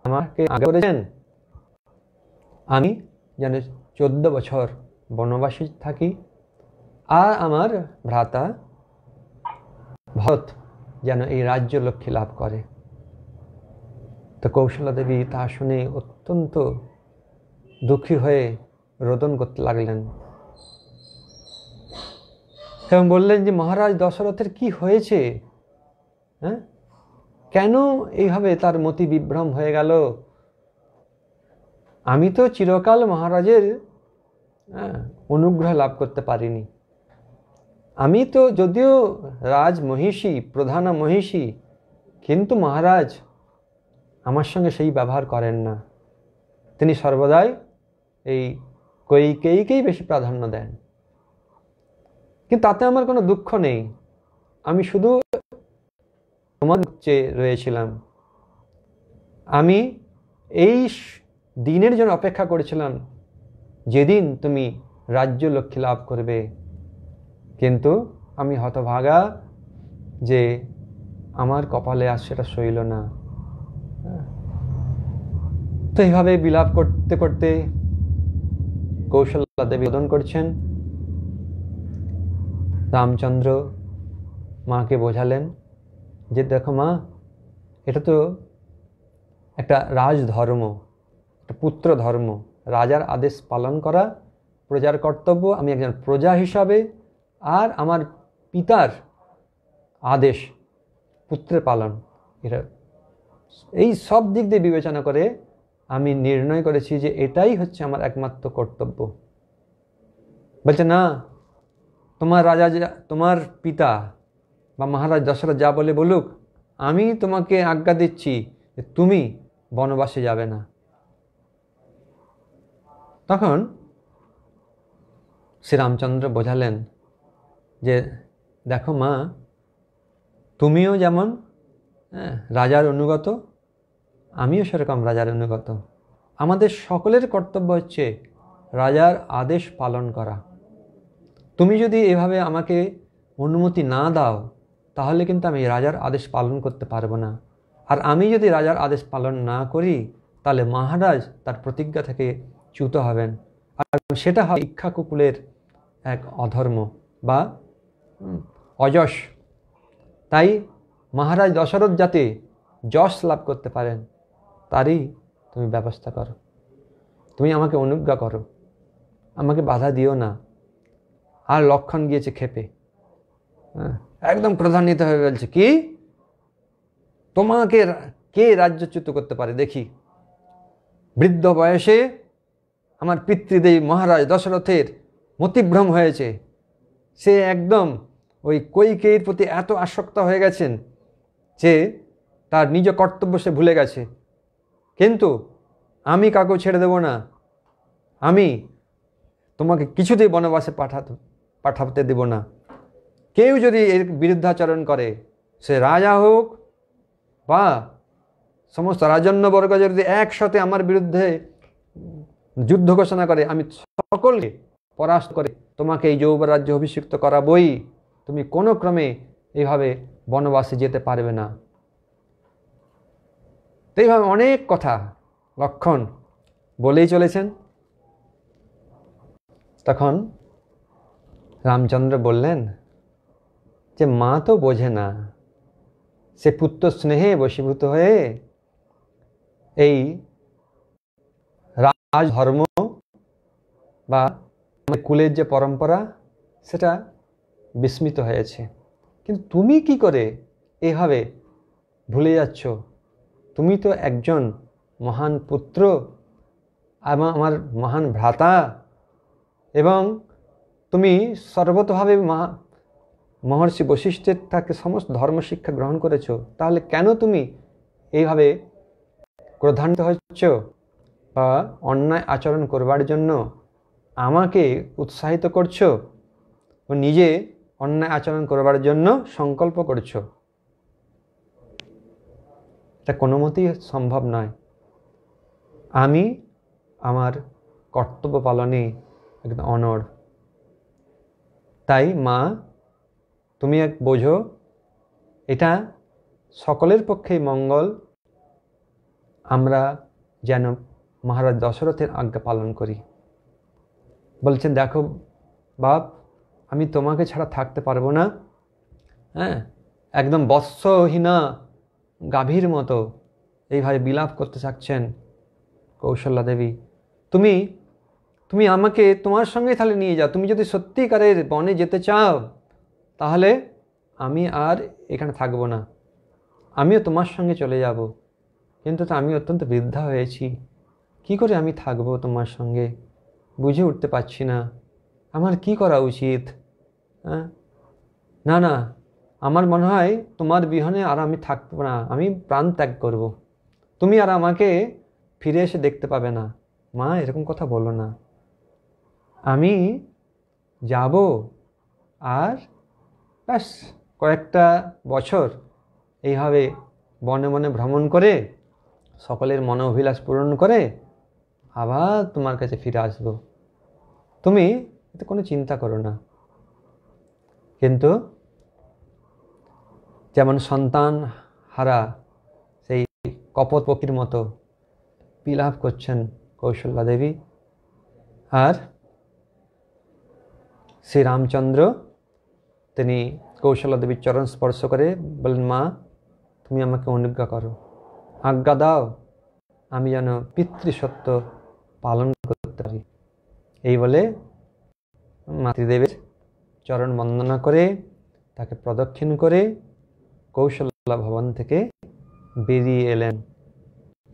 আমাকে আগে করেছেন আমি যেন চোদ্দ বছর বনবাসী থাকি আর আমার ভ্রাতা ভরত যেন এই রাজ্য লক্ষ্যে লাভ করে তো কৌশলা দেবী তা শুনে অত্যন্ত দুঃখী হয়ে রোদন করতে লাগলেন এবং বললেন যে মহারাজ দশরথের কি হয়েছে হ্যাঁ কেন এইভাবে তার মতি বিভ্রম হয়ে গেল আমি তো চিরকাল মহারাজের হ্যাঁ, অনুগ্রহ লাভ করতে পারিনি আমি তো যদিও রাজ মহিষী প্রধানা মহিষী কিন্তু মহারাজ আমার সঙ্গে সেই ব্যবহার করেন না তিনি সর্বদাই এই কৈকেইকেই বেশি প্রাধান্য দেন কিন্তু তাতে আমার কোনো দুঃখ নেই আমি শুধু তোমার চেয়ে রয়েছিলাম আমি এই দিনের জন্য অপেক্ষা করেছিলাম যেদিন তুমি রাজ্য লক্ষ্মী লাভ করবে কিন্তু আমি হতভাগা যে আমার কপালে আর সেটা সইল না তো এইভাবে বিলাপ করতে করতে কৌশল্যা দেবী বোধন করছেন রামচন্দ্র মাকে বোঝালেন যে দেখো মা এটা তো একটা রাজধর্ম একটা পুত্র ধর্ম রাজার আদেশ পালন করা প্রজার কর্তব্য আমি একজন প্রজা হিসাবে আর আমার পিতার আদেশ পুত্রের পালন এটা এই সব দিক দিয়ে বিবেচনা করে আমি নির্ণয় করেছি যে এটাই হচ্ছে আমার একমাত্র কর্তব্য বলছে না তোমার রাজা তোমার পিতা বা মহারাজ দশরথ যা বলে বলুক আমি তোমাকে আজ্ঞা দিচ্ছি যে তুমি বনবাসে যাবে না তখন শ্রীরামচন্দ্র বোঝালেন যে দেখো মা তুমিও যেমন হ্যাঁ, রাজার অনুগত আমিও সেরকম রাজার অনুগত আমাদের সকলের কর্তব্য হচ্ছে রাজার আদেশ পালন করা তুমি যদি এভাবে আমাকে অনুমতি না দাও তাহলে কিন্তু আমি রাজার আদেশ পালন করতে পারবো না আর আমি যদি রাজার আদেশ পালন না করি তাহলে মহারাজ তার প্রতিজ্ঞা থেকে চ্যুত হবেন আর সেটা হয় কুকুলের এক অধর্ম বা অযশ তাই মহারাজ দশরথ যাতে যশ লাভ করতে পারেন তারই তুমি ব্যবস্থা করো তুমি আমাকে অনুজ্ঞা করো আমাকে বাধা দিও না আর লক্ষণ গিয়েছে খেপে হ্যাঁ, একদম প্রধান্বিত হয়ে বলছে কি তোমাকে কে রাজ্যচ্যুত করতে পারে দেখি বৃদ্ধ বয়সে আমার পিতৃদেব মহারাজ দশরথের মতিভ্রম হয়েছে সে একদম ওই কৈকেয়ীর প্রতি এত আসক্ত হয়ে গেছেন যে তার নিজ কর্তব্য সে ভুলে গেছে কিন্তু আমি কাকু ছেড়ে দেব না আমি তোমাকে কিছুতেই বনবাসে পাঠাতে পাঠাতে দেব না কেউ যদি এর বিরুদ্ধাচরণ করে সে রাজা হোক বা সমস্ত রাজন্যবর্গ যদি একসাথে আমার বিরুদ্ধে যুদ্ধ ঘোষণা করে আমি সকলকে পরাস্ত করে তোমাকে এই যৌবরাজ্য অভিষিক্ত করা বই তুমি কোনো ক্রমে এইভাবে বনবাসে যেতে পারবে না তো এইভাবে অনেক কথা লক্ষণ বলেই চলেছেন তখন রামচন্দ্র বললেন যে মা তো বোঝে না সে পুত্র স্নেহে বশীভূত হয়ে এই রাজধর্ম বা কুলের যে পরম্পরা সেটা বিস্মিত হয়েছে কিন্তু তুমি কি করে এভাবে ভুলে যাচ্ছ তুমি তো একজন মহান পুত্র আমার মহান ভ্রাতা এবং তুমি সর্বতভাবে মহা মহর্ষি বশিষ্ঠের তাকে সমস্ত ধর্মশিক্ষা গ্রহণ করেছ তাহলে কেন তুমি এইভাবে ক্রধান্বিত হচ্ছ বা অন্যায় আচরণ করবার জন্য আমাকে উৎসাহিত করছো ও নিজে অন্যায় আচরণ করবার জন্য সংকল্প করছো তা কোনো মতেই সম্ভব নয় আমি আমার কর্তব্য পালনে একদম অনর তাই মা তুমি এক বোঝো এটা সকলের পক্ষেই মঙ্গল আমরা যেন মহারাজ দশরথের আজ্ঞা পালন করি বলছেন দেখো বাপ আমি তোমাকে ছাড়া থাকতে পারবো না হ্যাঁ একদম বৎসহীনা গাভীর মতো এইভাবে বিলাপ করতে থাকছেন কৌশল্যা দেবী তুমি তুমি আমাকে তোমার সঙ্গে তাহলে নিয়ে যাও তুমি যদি সত্যিকারের বনে যেতে চাও তাহলে আমি আর এখানে থাকবো না আমিও তোমার সঙ্গে চলে যাব কিন্তু আমি অত্যন্ত বৃদ্ধা হয়েছি কি করে আমি থাকবো তোমার সঙ্গে বুঝে উঠতে পারছি না আমার কি করা উচিত না না আমার মনে হয় তোমার বিহনে আর আমি থাকবো না আমি প্রাণ ত্যাগ করব। তুমি আর আমাকে ফিরে এসে দেখতে পাবে না মা এরকম কথা বলো না আমি যাব আর ব্যাস কয়েকটা বছর এইভাবে বনে বনে ভ্রমণ করে সকলের মনে অভিলাষ পূরণ করে আবার তোমার কাছে ফিরে আসব তুমি এতে কোনো চিন্তা করো না কিন্তু যেমন সন্তান হারা সেই কপত পক্ষীর মতো বিলাপ করছেন কৌশল্যা দেবী আর শ্রীরামচন্দ্র তিনি কৌশল্যা দেবীর চরণ স্পর্শ করে বলেন মা তুমি আমাকে অনুজ্ঞা করো আজ্ঞা দাও আমি যেন পিতৃসত্ব পালন করতে পারি এই বলে মাতৃদেবের চরণ বন্দনা করে তাকে প্রদক্ষিণ করে কৌশল্যা ভবন থেকে বেরিয়ে এলেন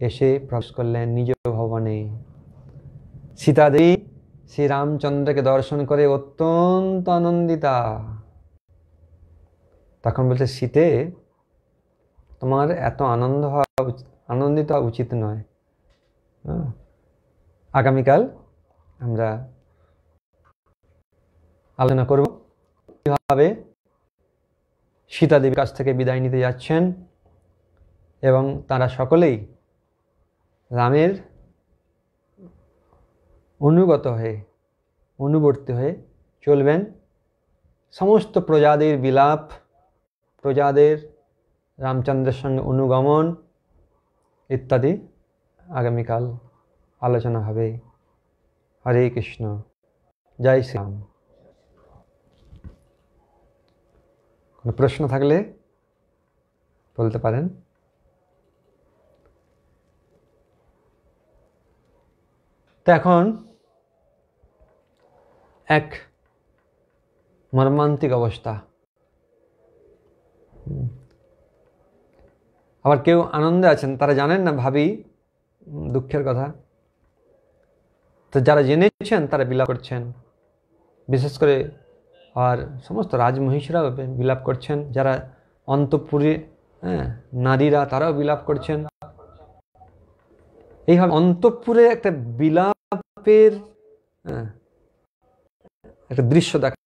এসে প্রবেশ করলেন নিজ ভবনে সীতাদেবী শ্রীরামচন্দ্রকে দর্শন করে অত্যন্ত আনন্দিতা তখন বলছে শীতে তোমার এত আনন্দ হওয়া আনন্দিত হওয়া উচিত নয় হ্যাঁ, আগামীকাল আমরা আলোচনা করব কীভাবে সীতাদেবীর কাছ থেকে বিদায় নিতে যাচ্ছেন এবং তারা সকলেই রামের অনুগত হয়ে অনুবর্তী হয়ে চলবেন সমস্ত প্রজাদের বিলাপ প্রজাদের রামচন্দ্রের সঙ্গে অনুগমন ইত্যাদি আগামীকাল আলোচনা হবে হরে কৃষ্ণ জয় রাম কোনো প্রশ্ন থাকলে বলতে পারেন তো এখন এক মর্মান্তিক অবস্থা আবার কেউ আনন্দে আছেন তারা জানেন না ভাবি দুঃখের কথা তো যারা জেনেছেন তারা বিলা করছেন বিশেষ করে আর সমস্ত রাজমহিষরা বিলাপ করছেন যারা অন্তপুরে হ্যাঁ নারীরা তারাও বিলাপ করছেন এইভাবে অন্তপুরে একটা বিলাপের হ্যাঁ, একটা দৃশ্য দেখা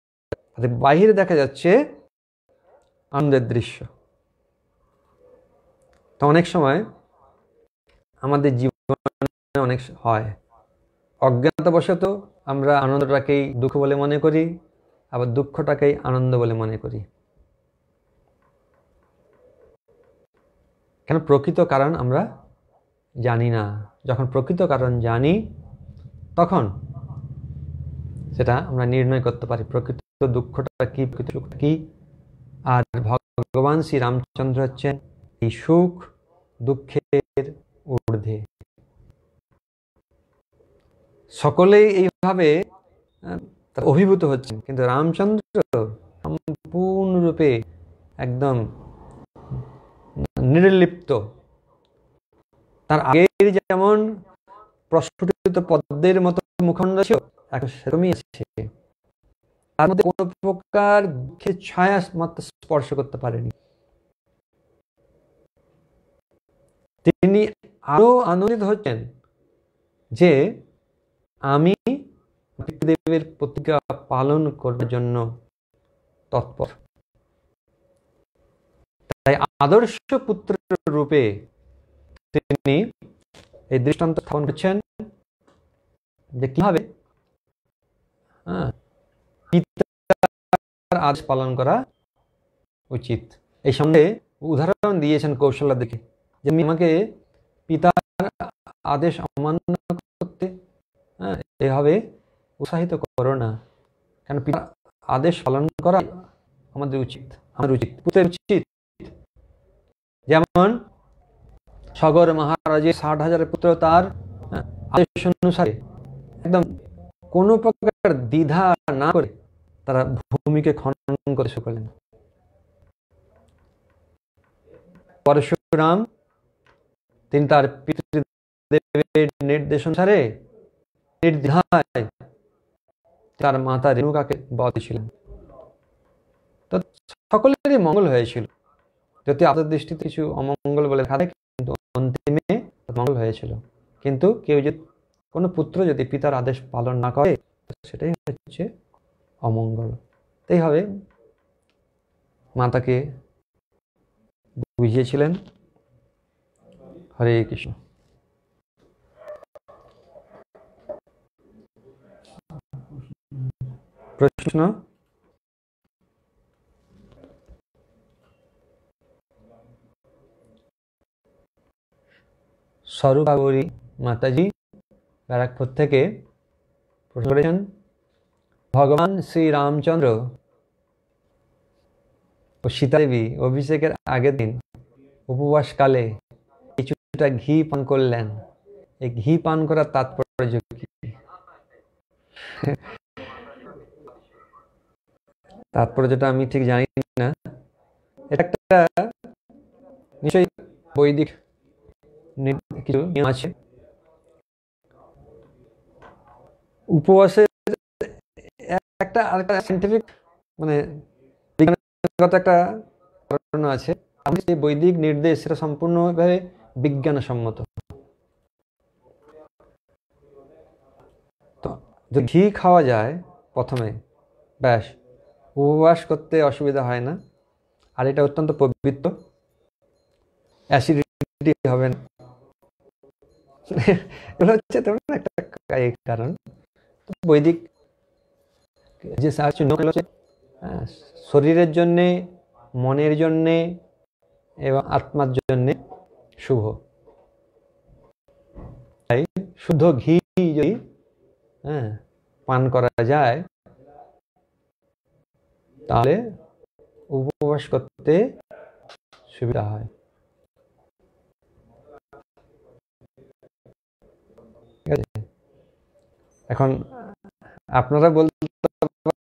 বাহিরে দেখা যাচ্ছে আনন্দের দৃশ্য তো অনেক সময় আমাদের জীবনে অনেক হয় অজ্ঞানতাবশত আমরা আনন্দটাকেই দুঃখ বলে মনে করি আবার দুঃখটাকেই আনন্দ বলে মনে করি কেন প্রকৃত কারণ আমরা জানি না যখন প্রকৃত কারণ জানি তখন সেটা আমরা নির্ণয় করতে পারি প্রকৃত দুঃখটা কি প্রকৃত সুখটা কি আর ভগবান শ্রী রামচন্দ্র হচ্ছেন এই সুখ দুঃখের ঊর্ধ্বে সকলেই এইভাবে তার অভিভূত হচ্ছেন কিন্তু রামচন্দ্র সম্পূর্ণরূপে একদম নির্লিপ্ত তার আগের যেমন প্রস্ফুটিত পদ্মের মতো মুখণ্ড ছিল এখন সেরকমই আছে তার মধ্যে কোন প্রকার দুঃখের ছায়া মাত্র স্পর্শ করতে পারেনি তিনি আরো আনন্দিত হচ্ছেন যে আমি দেবের প্রতিজ্ঞা পালন করার জন্য তৎপর তাই আদর্শ পুত্র রূপে তিনি এই দৃষ্টান্ত স্থাপন করছেন যে কিভাবে হ্যাঁ, পিতার আদেশ পালন করা উচিত এই সঙ্গে উদাহরণ দিয়েছেন কৌশলা দেখে যে আমাকে পিতার আদেশ অমান্য করতে হ্যাঁ এভাবে উৎসাহিত করো না কেন পিতা আদেশ পালন করা আমাদের উচিত আমার উচিত পুত্রের উচিত যেমন সগর মহারাজের ষাট হাজারের পুত্র তার হ্যাঁ, আদেশ অনুসারে একদম কোন প্রকার দ্বিধা না করে তারা ভূমিকে খনন করে শুকালেন পরশুরাম তিনি তার পিতৃদেবের নির্দেশ অনুসারে নির্দ্বিধায় তার মাতা রেণুকাকে বধ ছিলেন তো সকলেরই মঙ্গল হয়েছিল যদি আপনার দৃষ্টিতে কিছু অমঙ্গল বলে দেখা থাকে কিন্তু অন্তিমে মঙ্গল হয়েছিল কিন্তু কেউ যদি কোনো পুত্র যদি পিতার আদেশ পালন না করে সেটাই হচ্ছে অমঙ্গল তাই হবে মাতাকে বুঝিয়েছিলেন হরে কৃষ্ণ प्रश्न স্বরূপ মাতাজি ব্যারাকপুর থেকে প্রশ্ন করেছেন ভগবান শ্রী রামচন্দ্র ও সীতাদেবী অভিষেকের আগের দিন উপবাসকালে কিছুটা ঘি পান করলেন এই ঘি পান করার তাৎপর্য কি তারপরে যেটা আমি ঠিক জানি না এটা একটা নিশ্চয়ই বৈদিক কিছু নিয়ম আছে উপবাসের একটা আরেকটা সাইন্টিফিক মানে বিজ্ঞানগত একটা ঘটনা আছে আমি সেই বৈদিক নির্দেশ সেটা সম্পূর্ণভাবে বিজ্ঞানসম্মত তো যদি ঘি খাওয়া যায় প্রথমে ব্যাস উপবাস করতে অসুবিধা হয় না আর এটা অত্যন্ত পবিত্র অ্যাসিডিটি হবে না এগুলো হচ্ছে তেমন একটা কারণ বৈদিক যে সাহায্য শরীরের জন্যে মনের জন্যে এবং আত্মার জন্যে শুভ তাই শুদ্ধ ঘি যদি হ্যাঁ পান করা যায় তাহলে উপবাস করতে সুবিধা হয় ঠিক আছে এখন আপনারা বলতে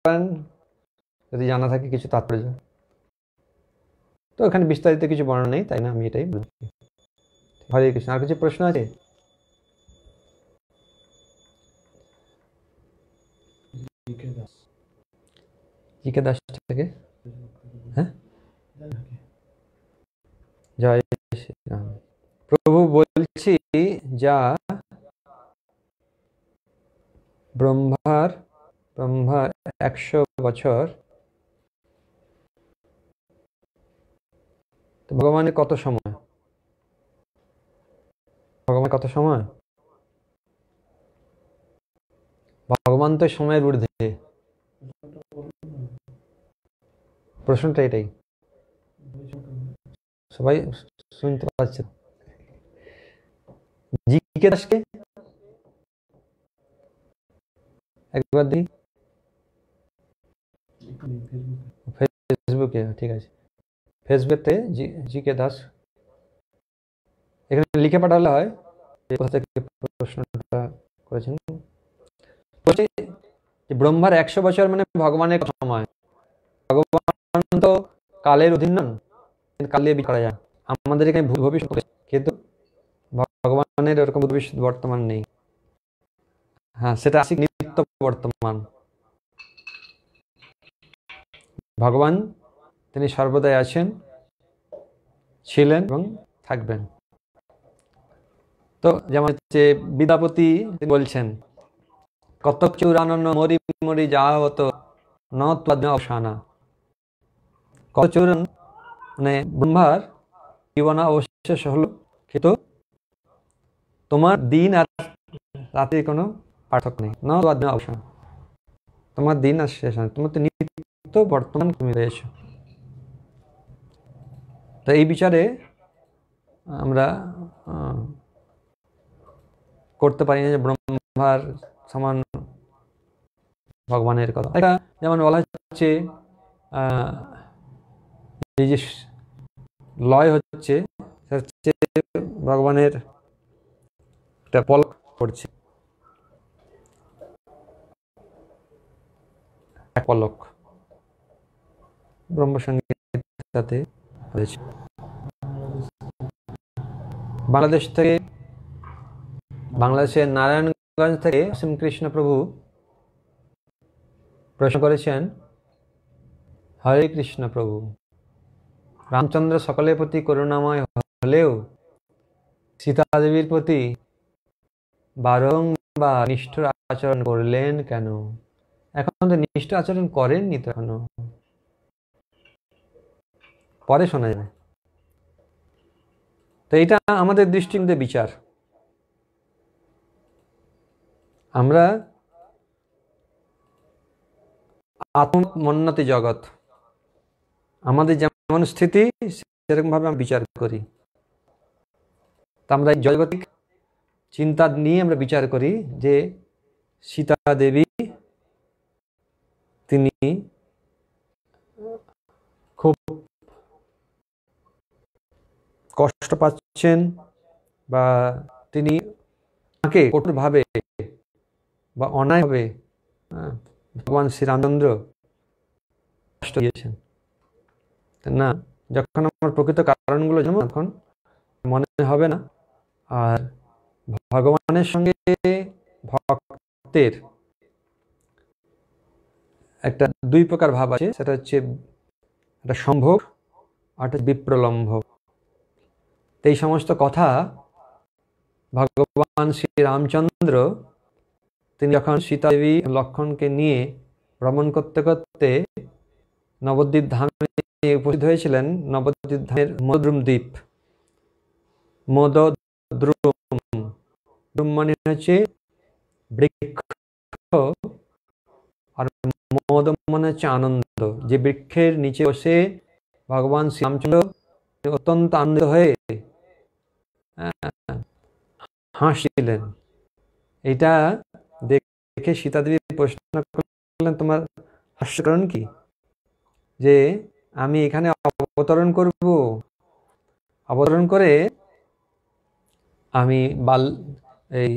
পারেন যদি জানা থাকে কিছু তাৎপর্য তো এখানে বিস্তারিত কিছু বর্ণনা নেই তাই না আমি এটাই বলছি হরে কৃষ্ণ আর কিছু প্রশ্ন আছে আছে জিকে দাস থেকে হ্যাঁ জয় শ্রীরাম প্রভু বলছি যা ব্রহ্মার ব্রহ্মার একশো বছর ভগবানের কত সময় ভগবান কত সময় ভগবান তো সময়ের ঊর্ধ্বে প্রশ্নটা এটাই সবাই শুনতে পাচ্ছে দাসকে একবার ফেসবুকে ঠিক আছে ফেসবুকে দাস এখানে লিখে পাঠালে হয় প্রশ্নটা করেছেন ব্রহ্মার একশো বছর মানে ভগবানের সময় ভগবান ভবিষ্যৎ তো কালের অধীন নন কালে বি করা যায় আমাদের এখানে ভুল ভবিষ্যৎ কিন্তু ভগবানের ওরকম ভবিষ্যৎ বর্তমান নেই হ্যাঁ সেটা আসি নিত্য বর্তমান ভগবান তিনি সর্বদাই আছেন ছিলেন এবং থাকবেন তো যেমন হচ্ছে বিদ্যাপতি বলছেন কতক চৌরানন্দ মরি মরি যাওয়া হতো ন অবসানা কচুরন মানে ব্রহ্মার জীবনা অবশেষ হলো কিন্তু তোমার দিন আর রাতের কোনো পার্থক্য নেই না অবশ্য তোমার দিন আর শেষ হয় তোমার তো নিত্য বর্তমান তুমি রয়েছ তো এই বিচারে আমরা করতে পারি না যে ব্রহ্মার সমান ভগবানের কথা এটা যেমন বলা হচ্ছে এই যে লয় হচ্ছে ভগবানের একটা পলক পড়ছে পলক ব্রহ্মসঙ্গীত হয়েছে বাংলাদেশ থেকে বাংলাদেশের নারায়ণগঞ্জ থেকে শ্রীকৃষ্ণ প্রভু প্রশ্ন করেছেন হরে কৃষ্ণ প্রভু রামচন্দ্র সকলের প্রতি করুণাময় হলেও সীতাদেবীর প্রতি বারংবার নিষ্ঠুর আচরণ করলেন কেন এখন তো নিষ্ঠুর আচরণ করেননি তো এখনো পরে শোনা যায় তো এটা আমাদের দৃষ্টিতে বিচার আমরা আত্মমন্নতি জগৎ আমাদের যেমন যেমন স্থিতি সেরকমভাবে আমরা বিচার করি তা আমরা এই জয়গতিক চিন্তা নিয়ে আমরা বিচার করি যে সীতা দেবী তিনি খুব কষ্ট পাচ্ছেন বা তিনি তাকে কঠোরভাবে বা অন্যায়ভাবে হ্যাঁ, ভগবান শ্রীরামচন্দ্র কষ্ট দিয়েছেন না যখন আমার প্রকৃত কারণগুলো যেমন তখন মনে হবে না আর ভগবানের সঙ্গে ভক্তের একটা দুই প্রকার ভাব আছে সেটা হচ্ছে একটা সম্ভোগ অর্থাৎ বিপ্রলম্ভ এই সমস্ত কথা ভগবান শ্রী রামচন্দ্র তিনি যখন সীতাদেবী লক্ষণকে নিয়ে ভ্রমণ করতে করতে নবদ্বীপ ধামে তিনি উপস্থিত হয়েছিলেন নবদ্বীপ ধামের মদ্রুম দ্বীপ মদদ্রুম দ্রুম মানে হচ্ছে বৃক্ষ আর মদ মানে হচ্ছে আনন্দ যে বৃক্ষের নিচে বসে ভগবান শ্রীরামচন্দ্র অত্যন্ত আনন্দ হয়ে হাসছিলেন এটা দেখে সীতাদেবী প্রশ্ন করলেন তোমার হাস্যকরণ কি যে আমি এখানে অবতরণ করব অবতরণ করে আমি বাল এই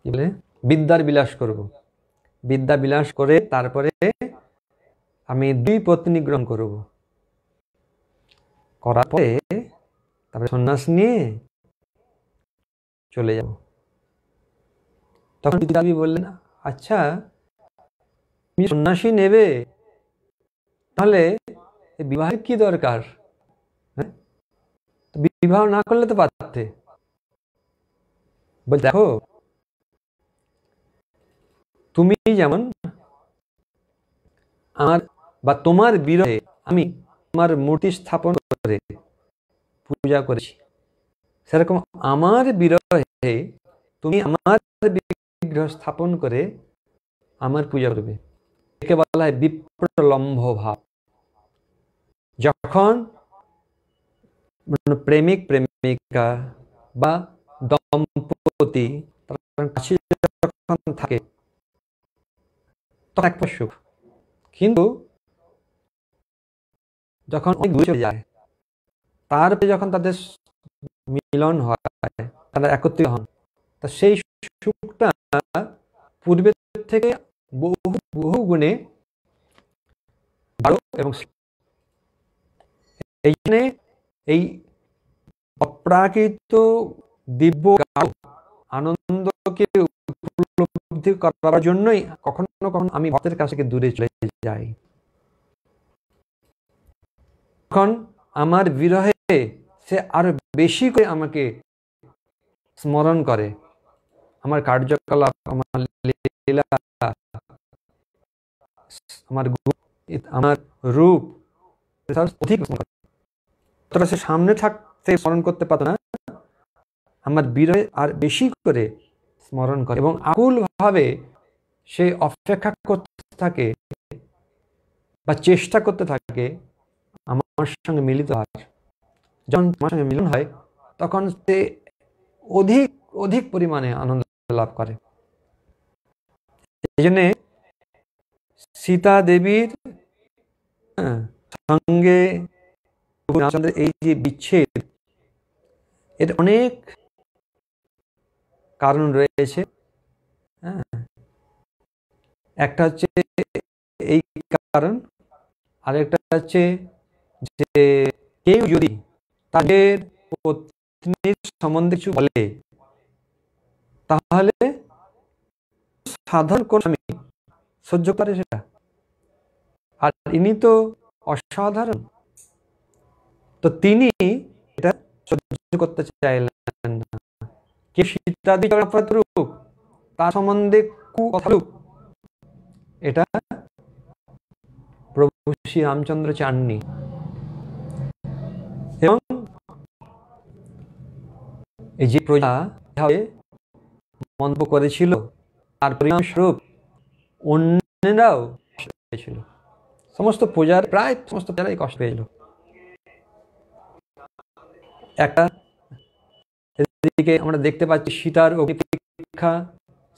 কি বলে বিদ্যার বিলাস করব বিদ্যা বিলাস করে তারপরে আমি দুই পত্নী গ্রহণ করব করার পরে তারপরে সন্ন্যাস নিয়ে চলে যাব তখন পিতাবি বললেন আচ্ছা সন্ন্যাসী নেবে তাহলে বিবাহের কি দরকার হ্যাঁ বিবাহ না করলে তো পারতে বল দেখো তুমি যেমন আমার বা তোমার বিরহে আমি তোমার মূর্তি স্থাপন করে পূজা করেছি সেরকম আমার বিরহে তুমি আমার বিগ্রহ স্থাপন করে আমার পূজা করবে একে বলা হয় বিপ্রলম্ব ভাব যখন মানে প্রেমিক প্রেমিকা বা দম্পতি থাকে সুখ কিন্তু যখন যায় তারপরে যখন তাদের মিলন হয় তারা একত্রিত হন তা সেই সুখটা পূর্বের থেকে বহু বহু গুণে বাড়ো এবং এইখানে এই অপ্রাকৃত দিব্য আনন্দকে উপলব্ধি করার জন্যই কখনো কখনো আমি ভক্তের কাছ থেকে দূরে চলে যাই তখন আমার বিরহে সে আরো বেশি করে আমাকে স্মরণ করে আমার কার্যকলাপ আমার লীলা আমার আমার রূপ অধিক স্মরণ করে তোরা সে সামনে থাকতে স্মরণ করতে পারত না আমার বিরহে আর বেশি করে স্মরণ করে এবং আকুলভাবে সে অপেক্ষা করতে থাকে বা চেষ্টা করতে থাকে আমার সঙ্গে মিলিত হয় যখন তোমার সঙ্গে মিলন হয় তখন সে অধিক অধিক পরিমাণে আনন্দ লাভ করে এই জন্যে সীতা দেবীর হ্যাঁ, সঙ্গে রামচন্দ্রের এই যে বিচ্ছেদ এর অনেক কারণ রয়েছে হ্যাঁ। একটা হচ্ছে এই কারণ হচ্ছে যে কেউ যদি তাদের পত্নীর সম্বন্ধে কিছু বলে তাহলে সাধারণ কোন সহ্য করে সেটা আর ইনি তো অসাধারণ তো তিনি এটা সহ্য করতে চাইলেন না কে শীতাদিচরণ তার সম্বন্ধে কু এটা প্রভু শ্রী রামচন্দ্র চাননি এবং এই যে প্রজা মন্তব্য করেছিল তার পরিণামস্বরূপ অন্যরাও সমস্ত প্রজার প্রায় সমস্ত প্রজারাই কষ্ট পেয়েছিল একটা এদিকে আমরা দেখতে পাচ্ছি সীতার অগ্নিপরীক্ষা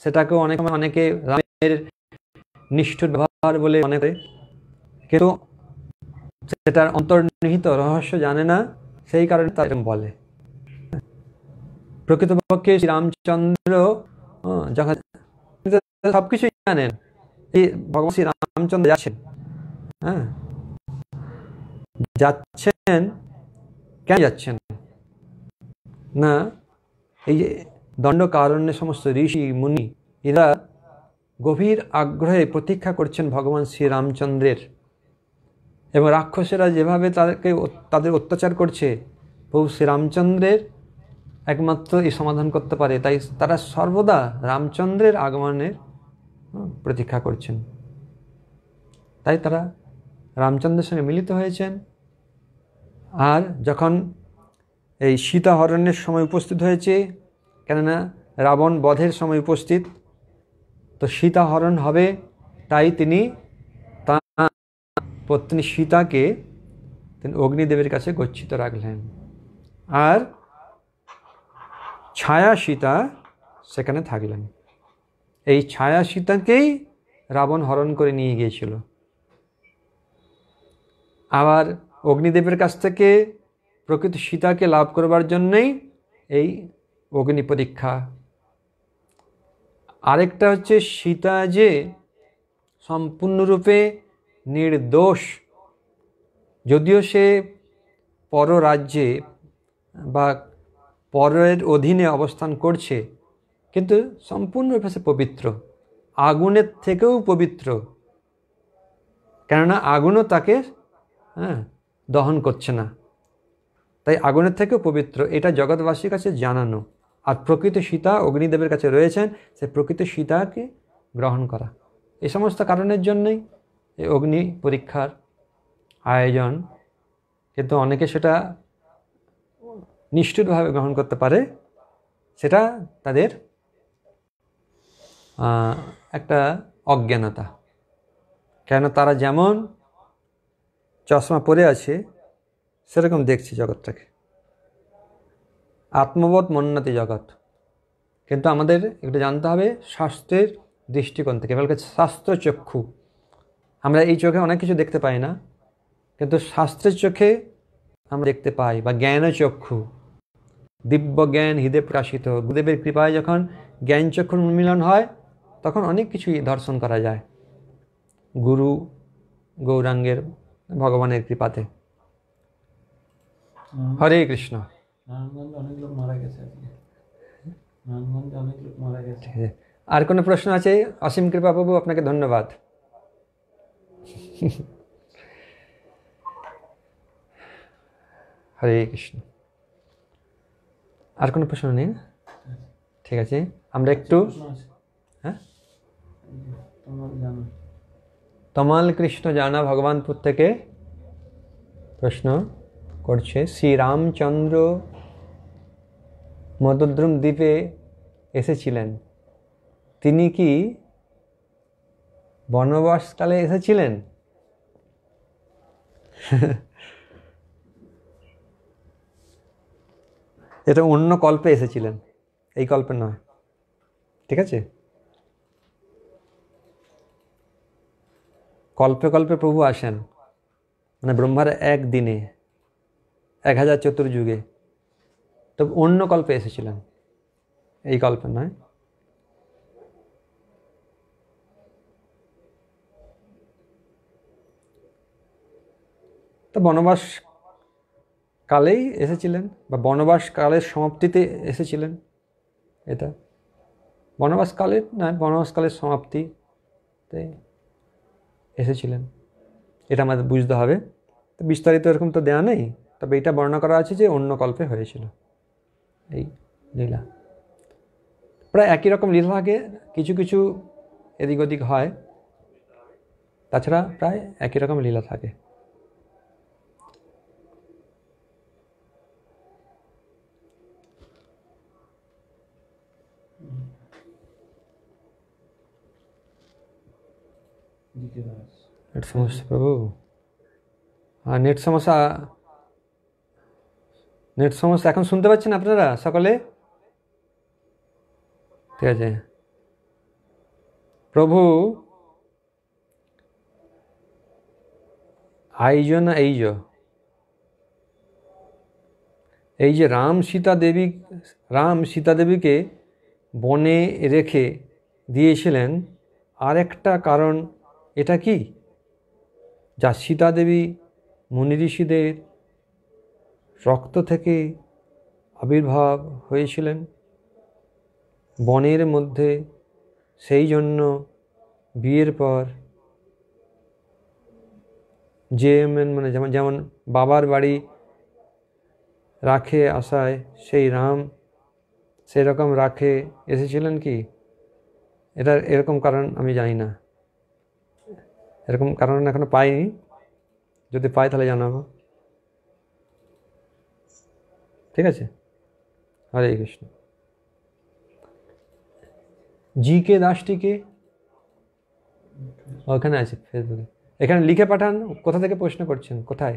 সেটাকেও অনেক সময় অনেকে রামের নিষ্ঠুর ব্যবহার বলে মনে করে কিন্তু সেটার অন্তর্নিহিত রহস্য জানে না সেই কারণে তার বলে প্রকৃতপক্ষে শ্রীরামচন্দ্র যখন সব জানেন ভগবান শ্রী রামচন্দ্র যাচ্ছেন হ্যাঁ যাচ্ছেন কেন যাচ্ছেন না এই যে দণ্ডকারণ্য সমস্ত ঋষি মুনি এরা গভীর আগ্রহে প্রতীক্ষা করছেন ভগবান শ্রীরামচন্দ্রের এবং রাক্ষসেরা যেভাবে তাদেরকে তাদের অত্যাচার করছে প্রভু শ্রীরামচন্দ্রের একমাত্র এই সমাধান করতে পারে তাই তারা সর্বদা রামচন্দ্রের আগমনের প্রতীক্ষা করছেন তাই তারা রামচন্দ্রের সঙ্গে মিলিত হয়েছেন আর যখন এই সীতা হরণের সময় উপস্থিত হয়েছে কেননা রাবণ বধের সময় উপস্থিত তো সীতা হরণ হবে তাই তিনি পত্নী সীতাকে তিনি অগ্নিদেবের কাছে গচ্ছিত রাখলেন আর ছায়া সীতা সেখানে থাকলেন এই ছায়া সীতাকেই রাবণ হরণ করে নিয়ে গিয়েছিল আবার অগ্নিদেবের কাছ থেকে প্রকৃত সীতাকে লাভ করবার জন্যেই এই অগ্নি পরীক্ষা আরেকটা হচ্ছে সীতা যে সম্পূর্ণরূপে নির্দোষ যদিও সে পররাজ্যে বা পরের অধীনে অবস্থান করছে কিন্তু সম্পূর্ণরূপে সে পবিত্র আগুনের থেকেও পবিত্র কেননা আগুনও তাকে হ্যাঁ দহন করছে না তাই আগুনের থেকেও পবিত্র এটা জগৎবাসীর কাছে জানানো আর প্রকৃত সীতা অগ্নিদেবের কাছে রয়েছেন সে প্রকৃত সীতাকে গ্রহণ করা এ সমস্ত কারণের জন্যই এই অগ্নি পরীক্ষার আয়োজন কিন্তু অনেকে সেটা নিষ্ঠুরভাবে গ্রহণ করতে পারে সেটা তাদের একটা অজ্ঞানতা কেন তারা যেমন চশমা পরে আছে সেরকম দেখছি জগৎটাকে আত্মবোধ মন্নাতি জগৎ কিন্তু আমাদের একটু জানতে হবে শাস্ত্রের দৃষ্টিকোণ থেকে বলকে শাস্ত্র চক্ষু আমরা এই চোখে অনেক কিছু দেখতে পাই না কিন্তু শাস্ত্রের চোখে আমরা দেখতে পাই বা জ্ঞান চক্ষু দিব্য জ্ঞান হৃদে প্রকাশিত গুরুদেবের কৃপায় যখন জ্ঞান চক্ষুর উন্মিলন হয় তখন অনেক কিছুই দর্শন করা যায় গুরু গৌরাঙ্গের ভগবানের কৃপাতে হ্যাঁ। হরে কৃষ্ণ অনেক লোক মারা গেছে অনেক লোক মারা গেছে আর কোনো প্রশ্ন আছে অসীম কৃপাবাবু আপনাকে ধন্যবাদ হরে কৃষ্ণ আর কোনো প্রশ্ন নেই ঠিক আছে আমরা আচ্ছা, একটু হ্যাঁ তমাল কৃষ্ণ জানা ভগবানপুর থেকে প্রশ্ন করছে শ্রীরামচন্দ্র মদদ্রুম দ্বীপে এসেছিলেন তিনি কি বনবাসকালে এসেছিলেন এটা অন্য কল্পে এসেছিলেন এই কল্পে নয় ঠিক আছে কল্পে কল্পে প্রভু আসেন মানে ব্রহ্মার একদিনে এক হাজার চতুর্যুগে তো অন্য কল্পে এসেছিলেন এই কল্পে নয় তো বনবাস কালেই এসেছিলেন বা বনবাস কালের সমাপ্তিতে এসেছিলেন এটা বনবাস কালের না বনবাস কালের সমাপ্তিতে এসেছিলেন এটা আমাদের বুঝতে হবে তো বিস্তারিত এরকম তো দেওয়া নেই তবে এটা বর্ণনা করা আছে যে অন্য কল্পে হয়েছিল এই লীলা প্রায় একই রকম লীলা থাকে কিছু কিছু এদিক ওদিক হয় তাছাড়া প্রায় একই রকম লীলা থাকে নেট সমস্যা প্রভু হ্যাঁ নেট সমস্যা নেট সমস্যা এখন শুনতে পাচ্ছেন আপনারা সকালে ঠিক আছে প্রভু আইজ না এইজ এই যে রাম সীতা দেবী রাম সীতা দেবীকে বনে রেখে দিয়েছিলেন আরেকটা কারণ এটা কি যা সীতা দেবী মুনি ঋষিদের রক্ত থেকে আবির্ভাব হয়েছিলেন বনের মধ্যে সেই জন্য বিয়ের পর জেএমএন মানে, মানে যেমন যেমন বাবার বাড়ি রাখে আসায় সেই রাম সেরকম রাখে এসেছিলেন কি এটা এরকম কারণ আমি জানি না এরকম কারণ এখনও পাইনি যদি পাই তাহলে জানাবো ঠিক আছে হরে কৃষ্ণ জি কে দাসটিকে ওখানে আছে ফেসবুকে এখানে লিখে পাঠান কোথা থেকে প্রশ্ন করছেন কোথায়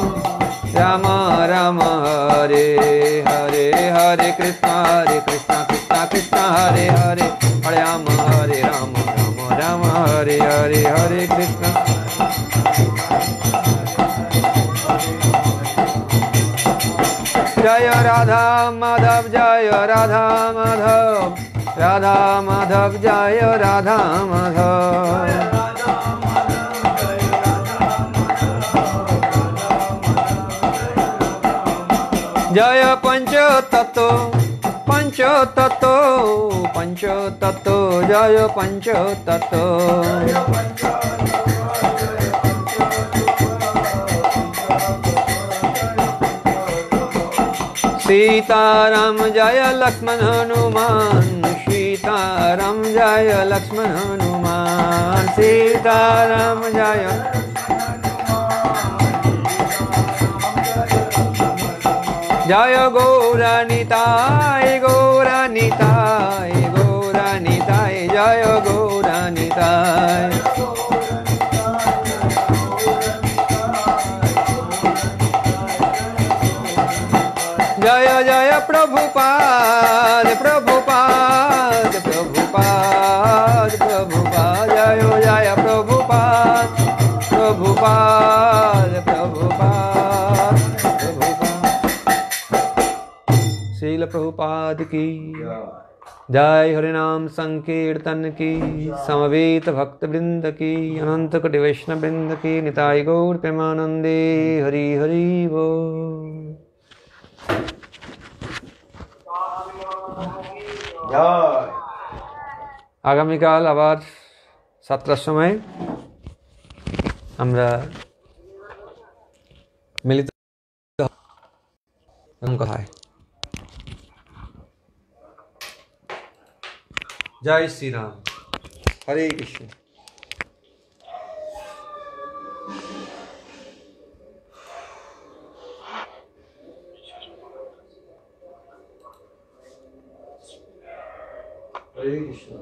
राम राम हरे हरे हरे कृष्ण हरे कृष्ण कृष्ण कृष्ण हरे हरे हरे राम हरे राम राम राम हरे हरे हरे कृष्ण जय राधा माधव जय राधा माधव राधा माधव जय राधा माधव जय पञ्चोतो पञ्चोततो पञ्चोतो जय पञ्चोतो सीताराम जय लक्ष्मण हनुमान् सीताराम जय लक्ष्मण हनुमान् सीताराम जय जय गौरानिताय गौरानिताय गौरानिताय जय गौरानिताय जय जय प्रभुपाल प्रभु प्रभुपाद की जय हरिनाम संकीर्तन की समवेत भक्त वृंद की अनंत कटि वैष्णव वृंद की निताय गौर प्रेमानंदे हरि हरि वो আগামীকাল আবার সাতটার সময় আমরা মিলিত কথা जय श्री राम हरे कृष्ण हरे कृष्ण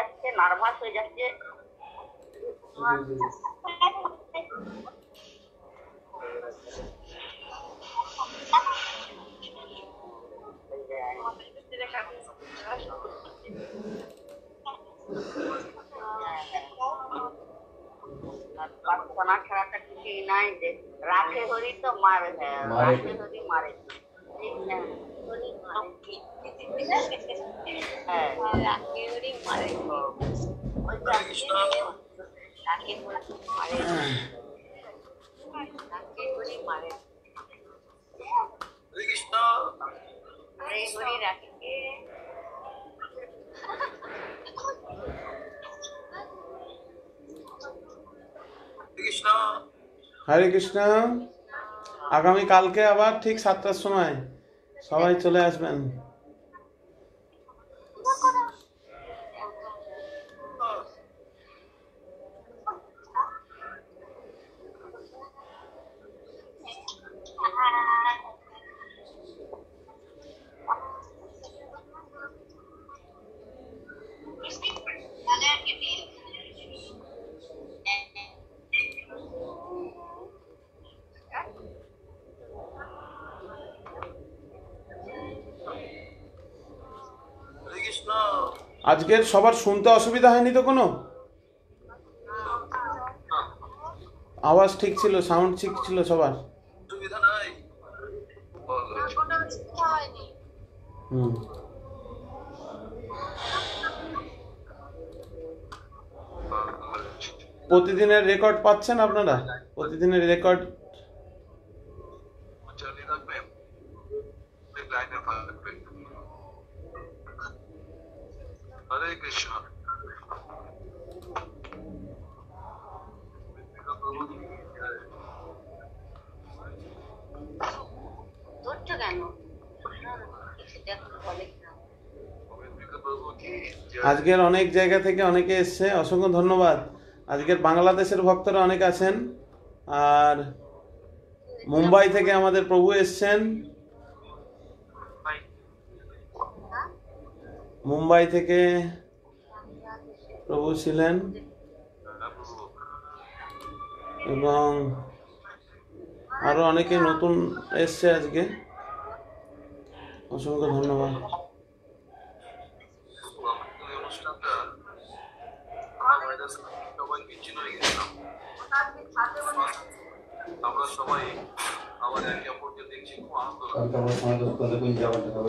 যাচ্ছে নার্ভাস হয়ে যাচ্ছে বাচ্চা খেলাটা কিছুই নাই যে রাখে হরি তো মারে রাখে হরি মারে হ্যাঁ রাখে হরি মারে হ্যাঁ। ওই হরে কৃষ্ণ আগামী কালকে আবার ঠিক সাতটার সময় সবাই চলে আসবেন আজকের সবার শুনতে অসুবিধা হয়নি তো কোনো আওয়াজ ঠিক ছিল সাউন্ড ঠিক ছিল সবার হুম প্রতিদিনের রেকর্ড পাচ্ছেন আপনারা প্রতিদিনের রেকর্ড আজকের অনেক জায়গা থেকে অনেকে এসছে অসংখ্য ধন্যবাদ আজকের বাংলাদেশের ভক্তরা অনেক আছেন আর মুম্বাই থেকে আমাদের প্রভু এসছেন মুম্বাই থেকে প্রভু ছিলেন এবং আরও অনেকে নতুন এসছে আজকে অসংখ্য ধন্যবাদ আমরা সবাই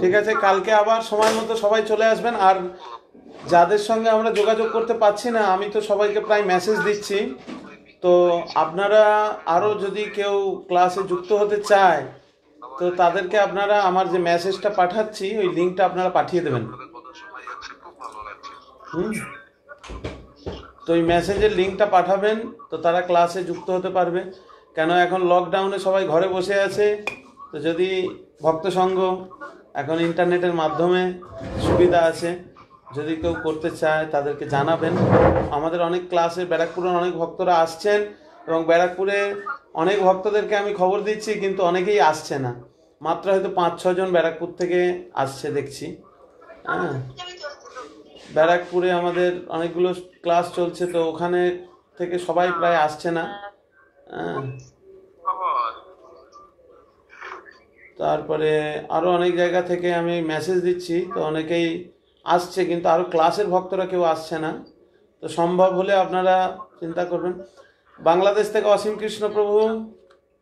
ঠিক আছে কালকে আবার সময় মতো সবাই চলে আসবেন আর যাদের সঙ্গে আমরা যোগাযোগ করতে পারছি না আমি তো সবাইকে প্রায় মেসেজ দিচ্ছি তো আপনারা আরও যদি কেউ ক্লাসে যুক্ত হতে চায় তো তাদেরকে আপনারা আমার যে মেসেজটা পাঠাচ্ছি ওই লিঙ্কটা আপনারা পাঠিয়ে দেবেন তো ওই মেসেজের লিঙ্কটা পাঠাবেন তো তারা ক্লাসে যুক্ত হতে পারবে কেন এখন লকডাউনে সবাই ঘরে বসে আছে তো যদি ভক্ত সংঘ এখন ইন্টারনেটের মাধ্যমে সুবিধা আছে যদি কেউ করতে চায় তাদেরকে জানাবেন আমাদের অনেক ক্লাসে ব্যারাকপুরের অনেক ভক্তরা আসছেন এবং ব্যারাকপুরে অনেক ভক্তদেরকে আমি খবর দিচ্ছি কিন্তু অনেকেই আসছে না মাত্র হয়তো পাঁচ ছজন ব্যারাকপুর থেকে আসছে দেখছি হ্যাঁ ব্যারাকপুরে আমাদের অনেকগুলো ক্লাস চলছে তো ওখানে থেকে সবাই প্রায় আসছে না হ্যাঁ তারপরে আরও অনেক জায়গা থেকে আমি মেসেজ দিচ্ছি তো অনেকেই আসছে কিন্তু আরও ক্লাসের ভক্তরা কেউ আসছে না তো সম্ভব হলে আপনারা চিন্তা করবেন বাংলাদেশ থেকে অসীম কৃষ্ণ প্রভু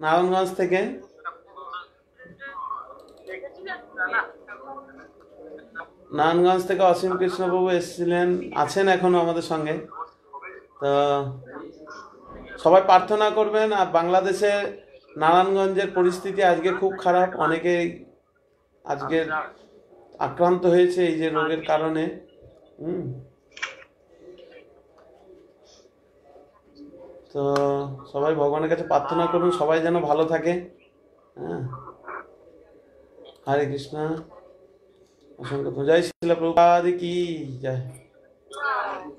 নারায়ণগঞ্জ থেকে নারায়ণগঞ্জ থেকে অসীম কৃষ্ণপ্রভু এসেছিলেন আছেন এখনও আমাদের সঙ্গে তো সবাই প্রার্থনা করবেন আর বাংলাদেশে নারায়ণগঞ্জের পরিস্থিতি আজকে খুব খারাপ অনেকেই আজকে আক্রান্ত হয়েছে এই যে রোগের কারণে হুম তো সবাই ভগবানের কাছে প্রার্থনা করুন সবাই যেন ভালো থাকে হ্যাঁ হরে কৃষ্ণ অসংখ্য জয় শিলা প্রভুপাদ কি জয়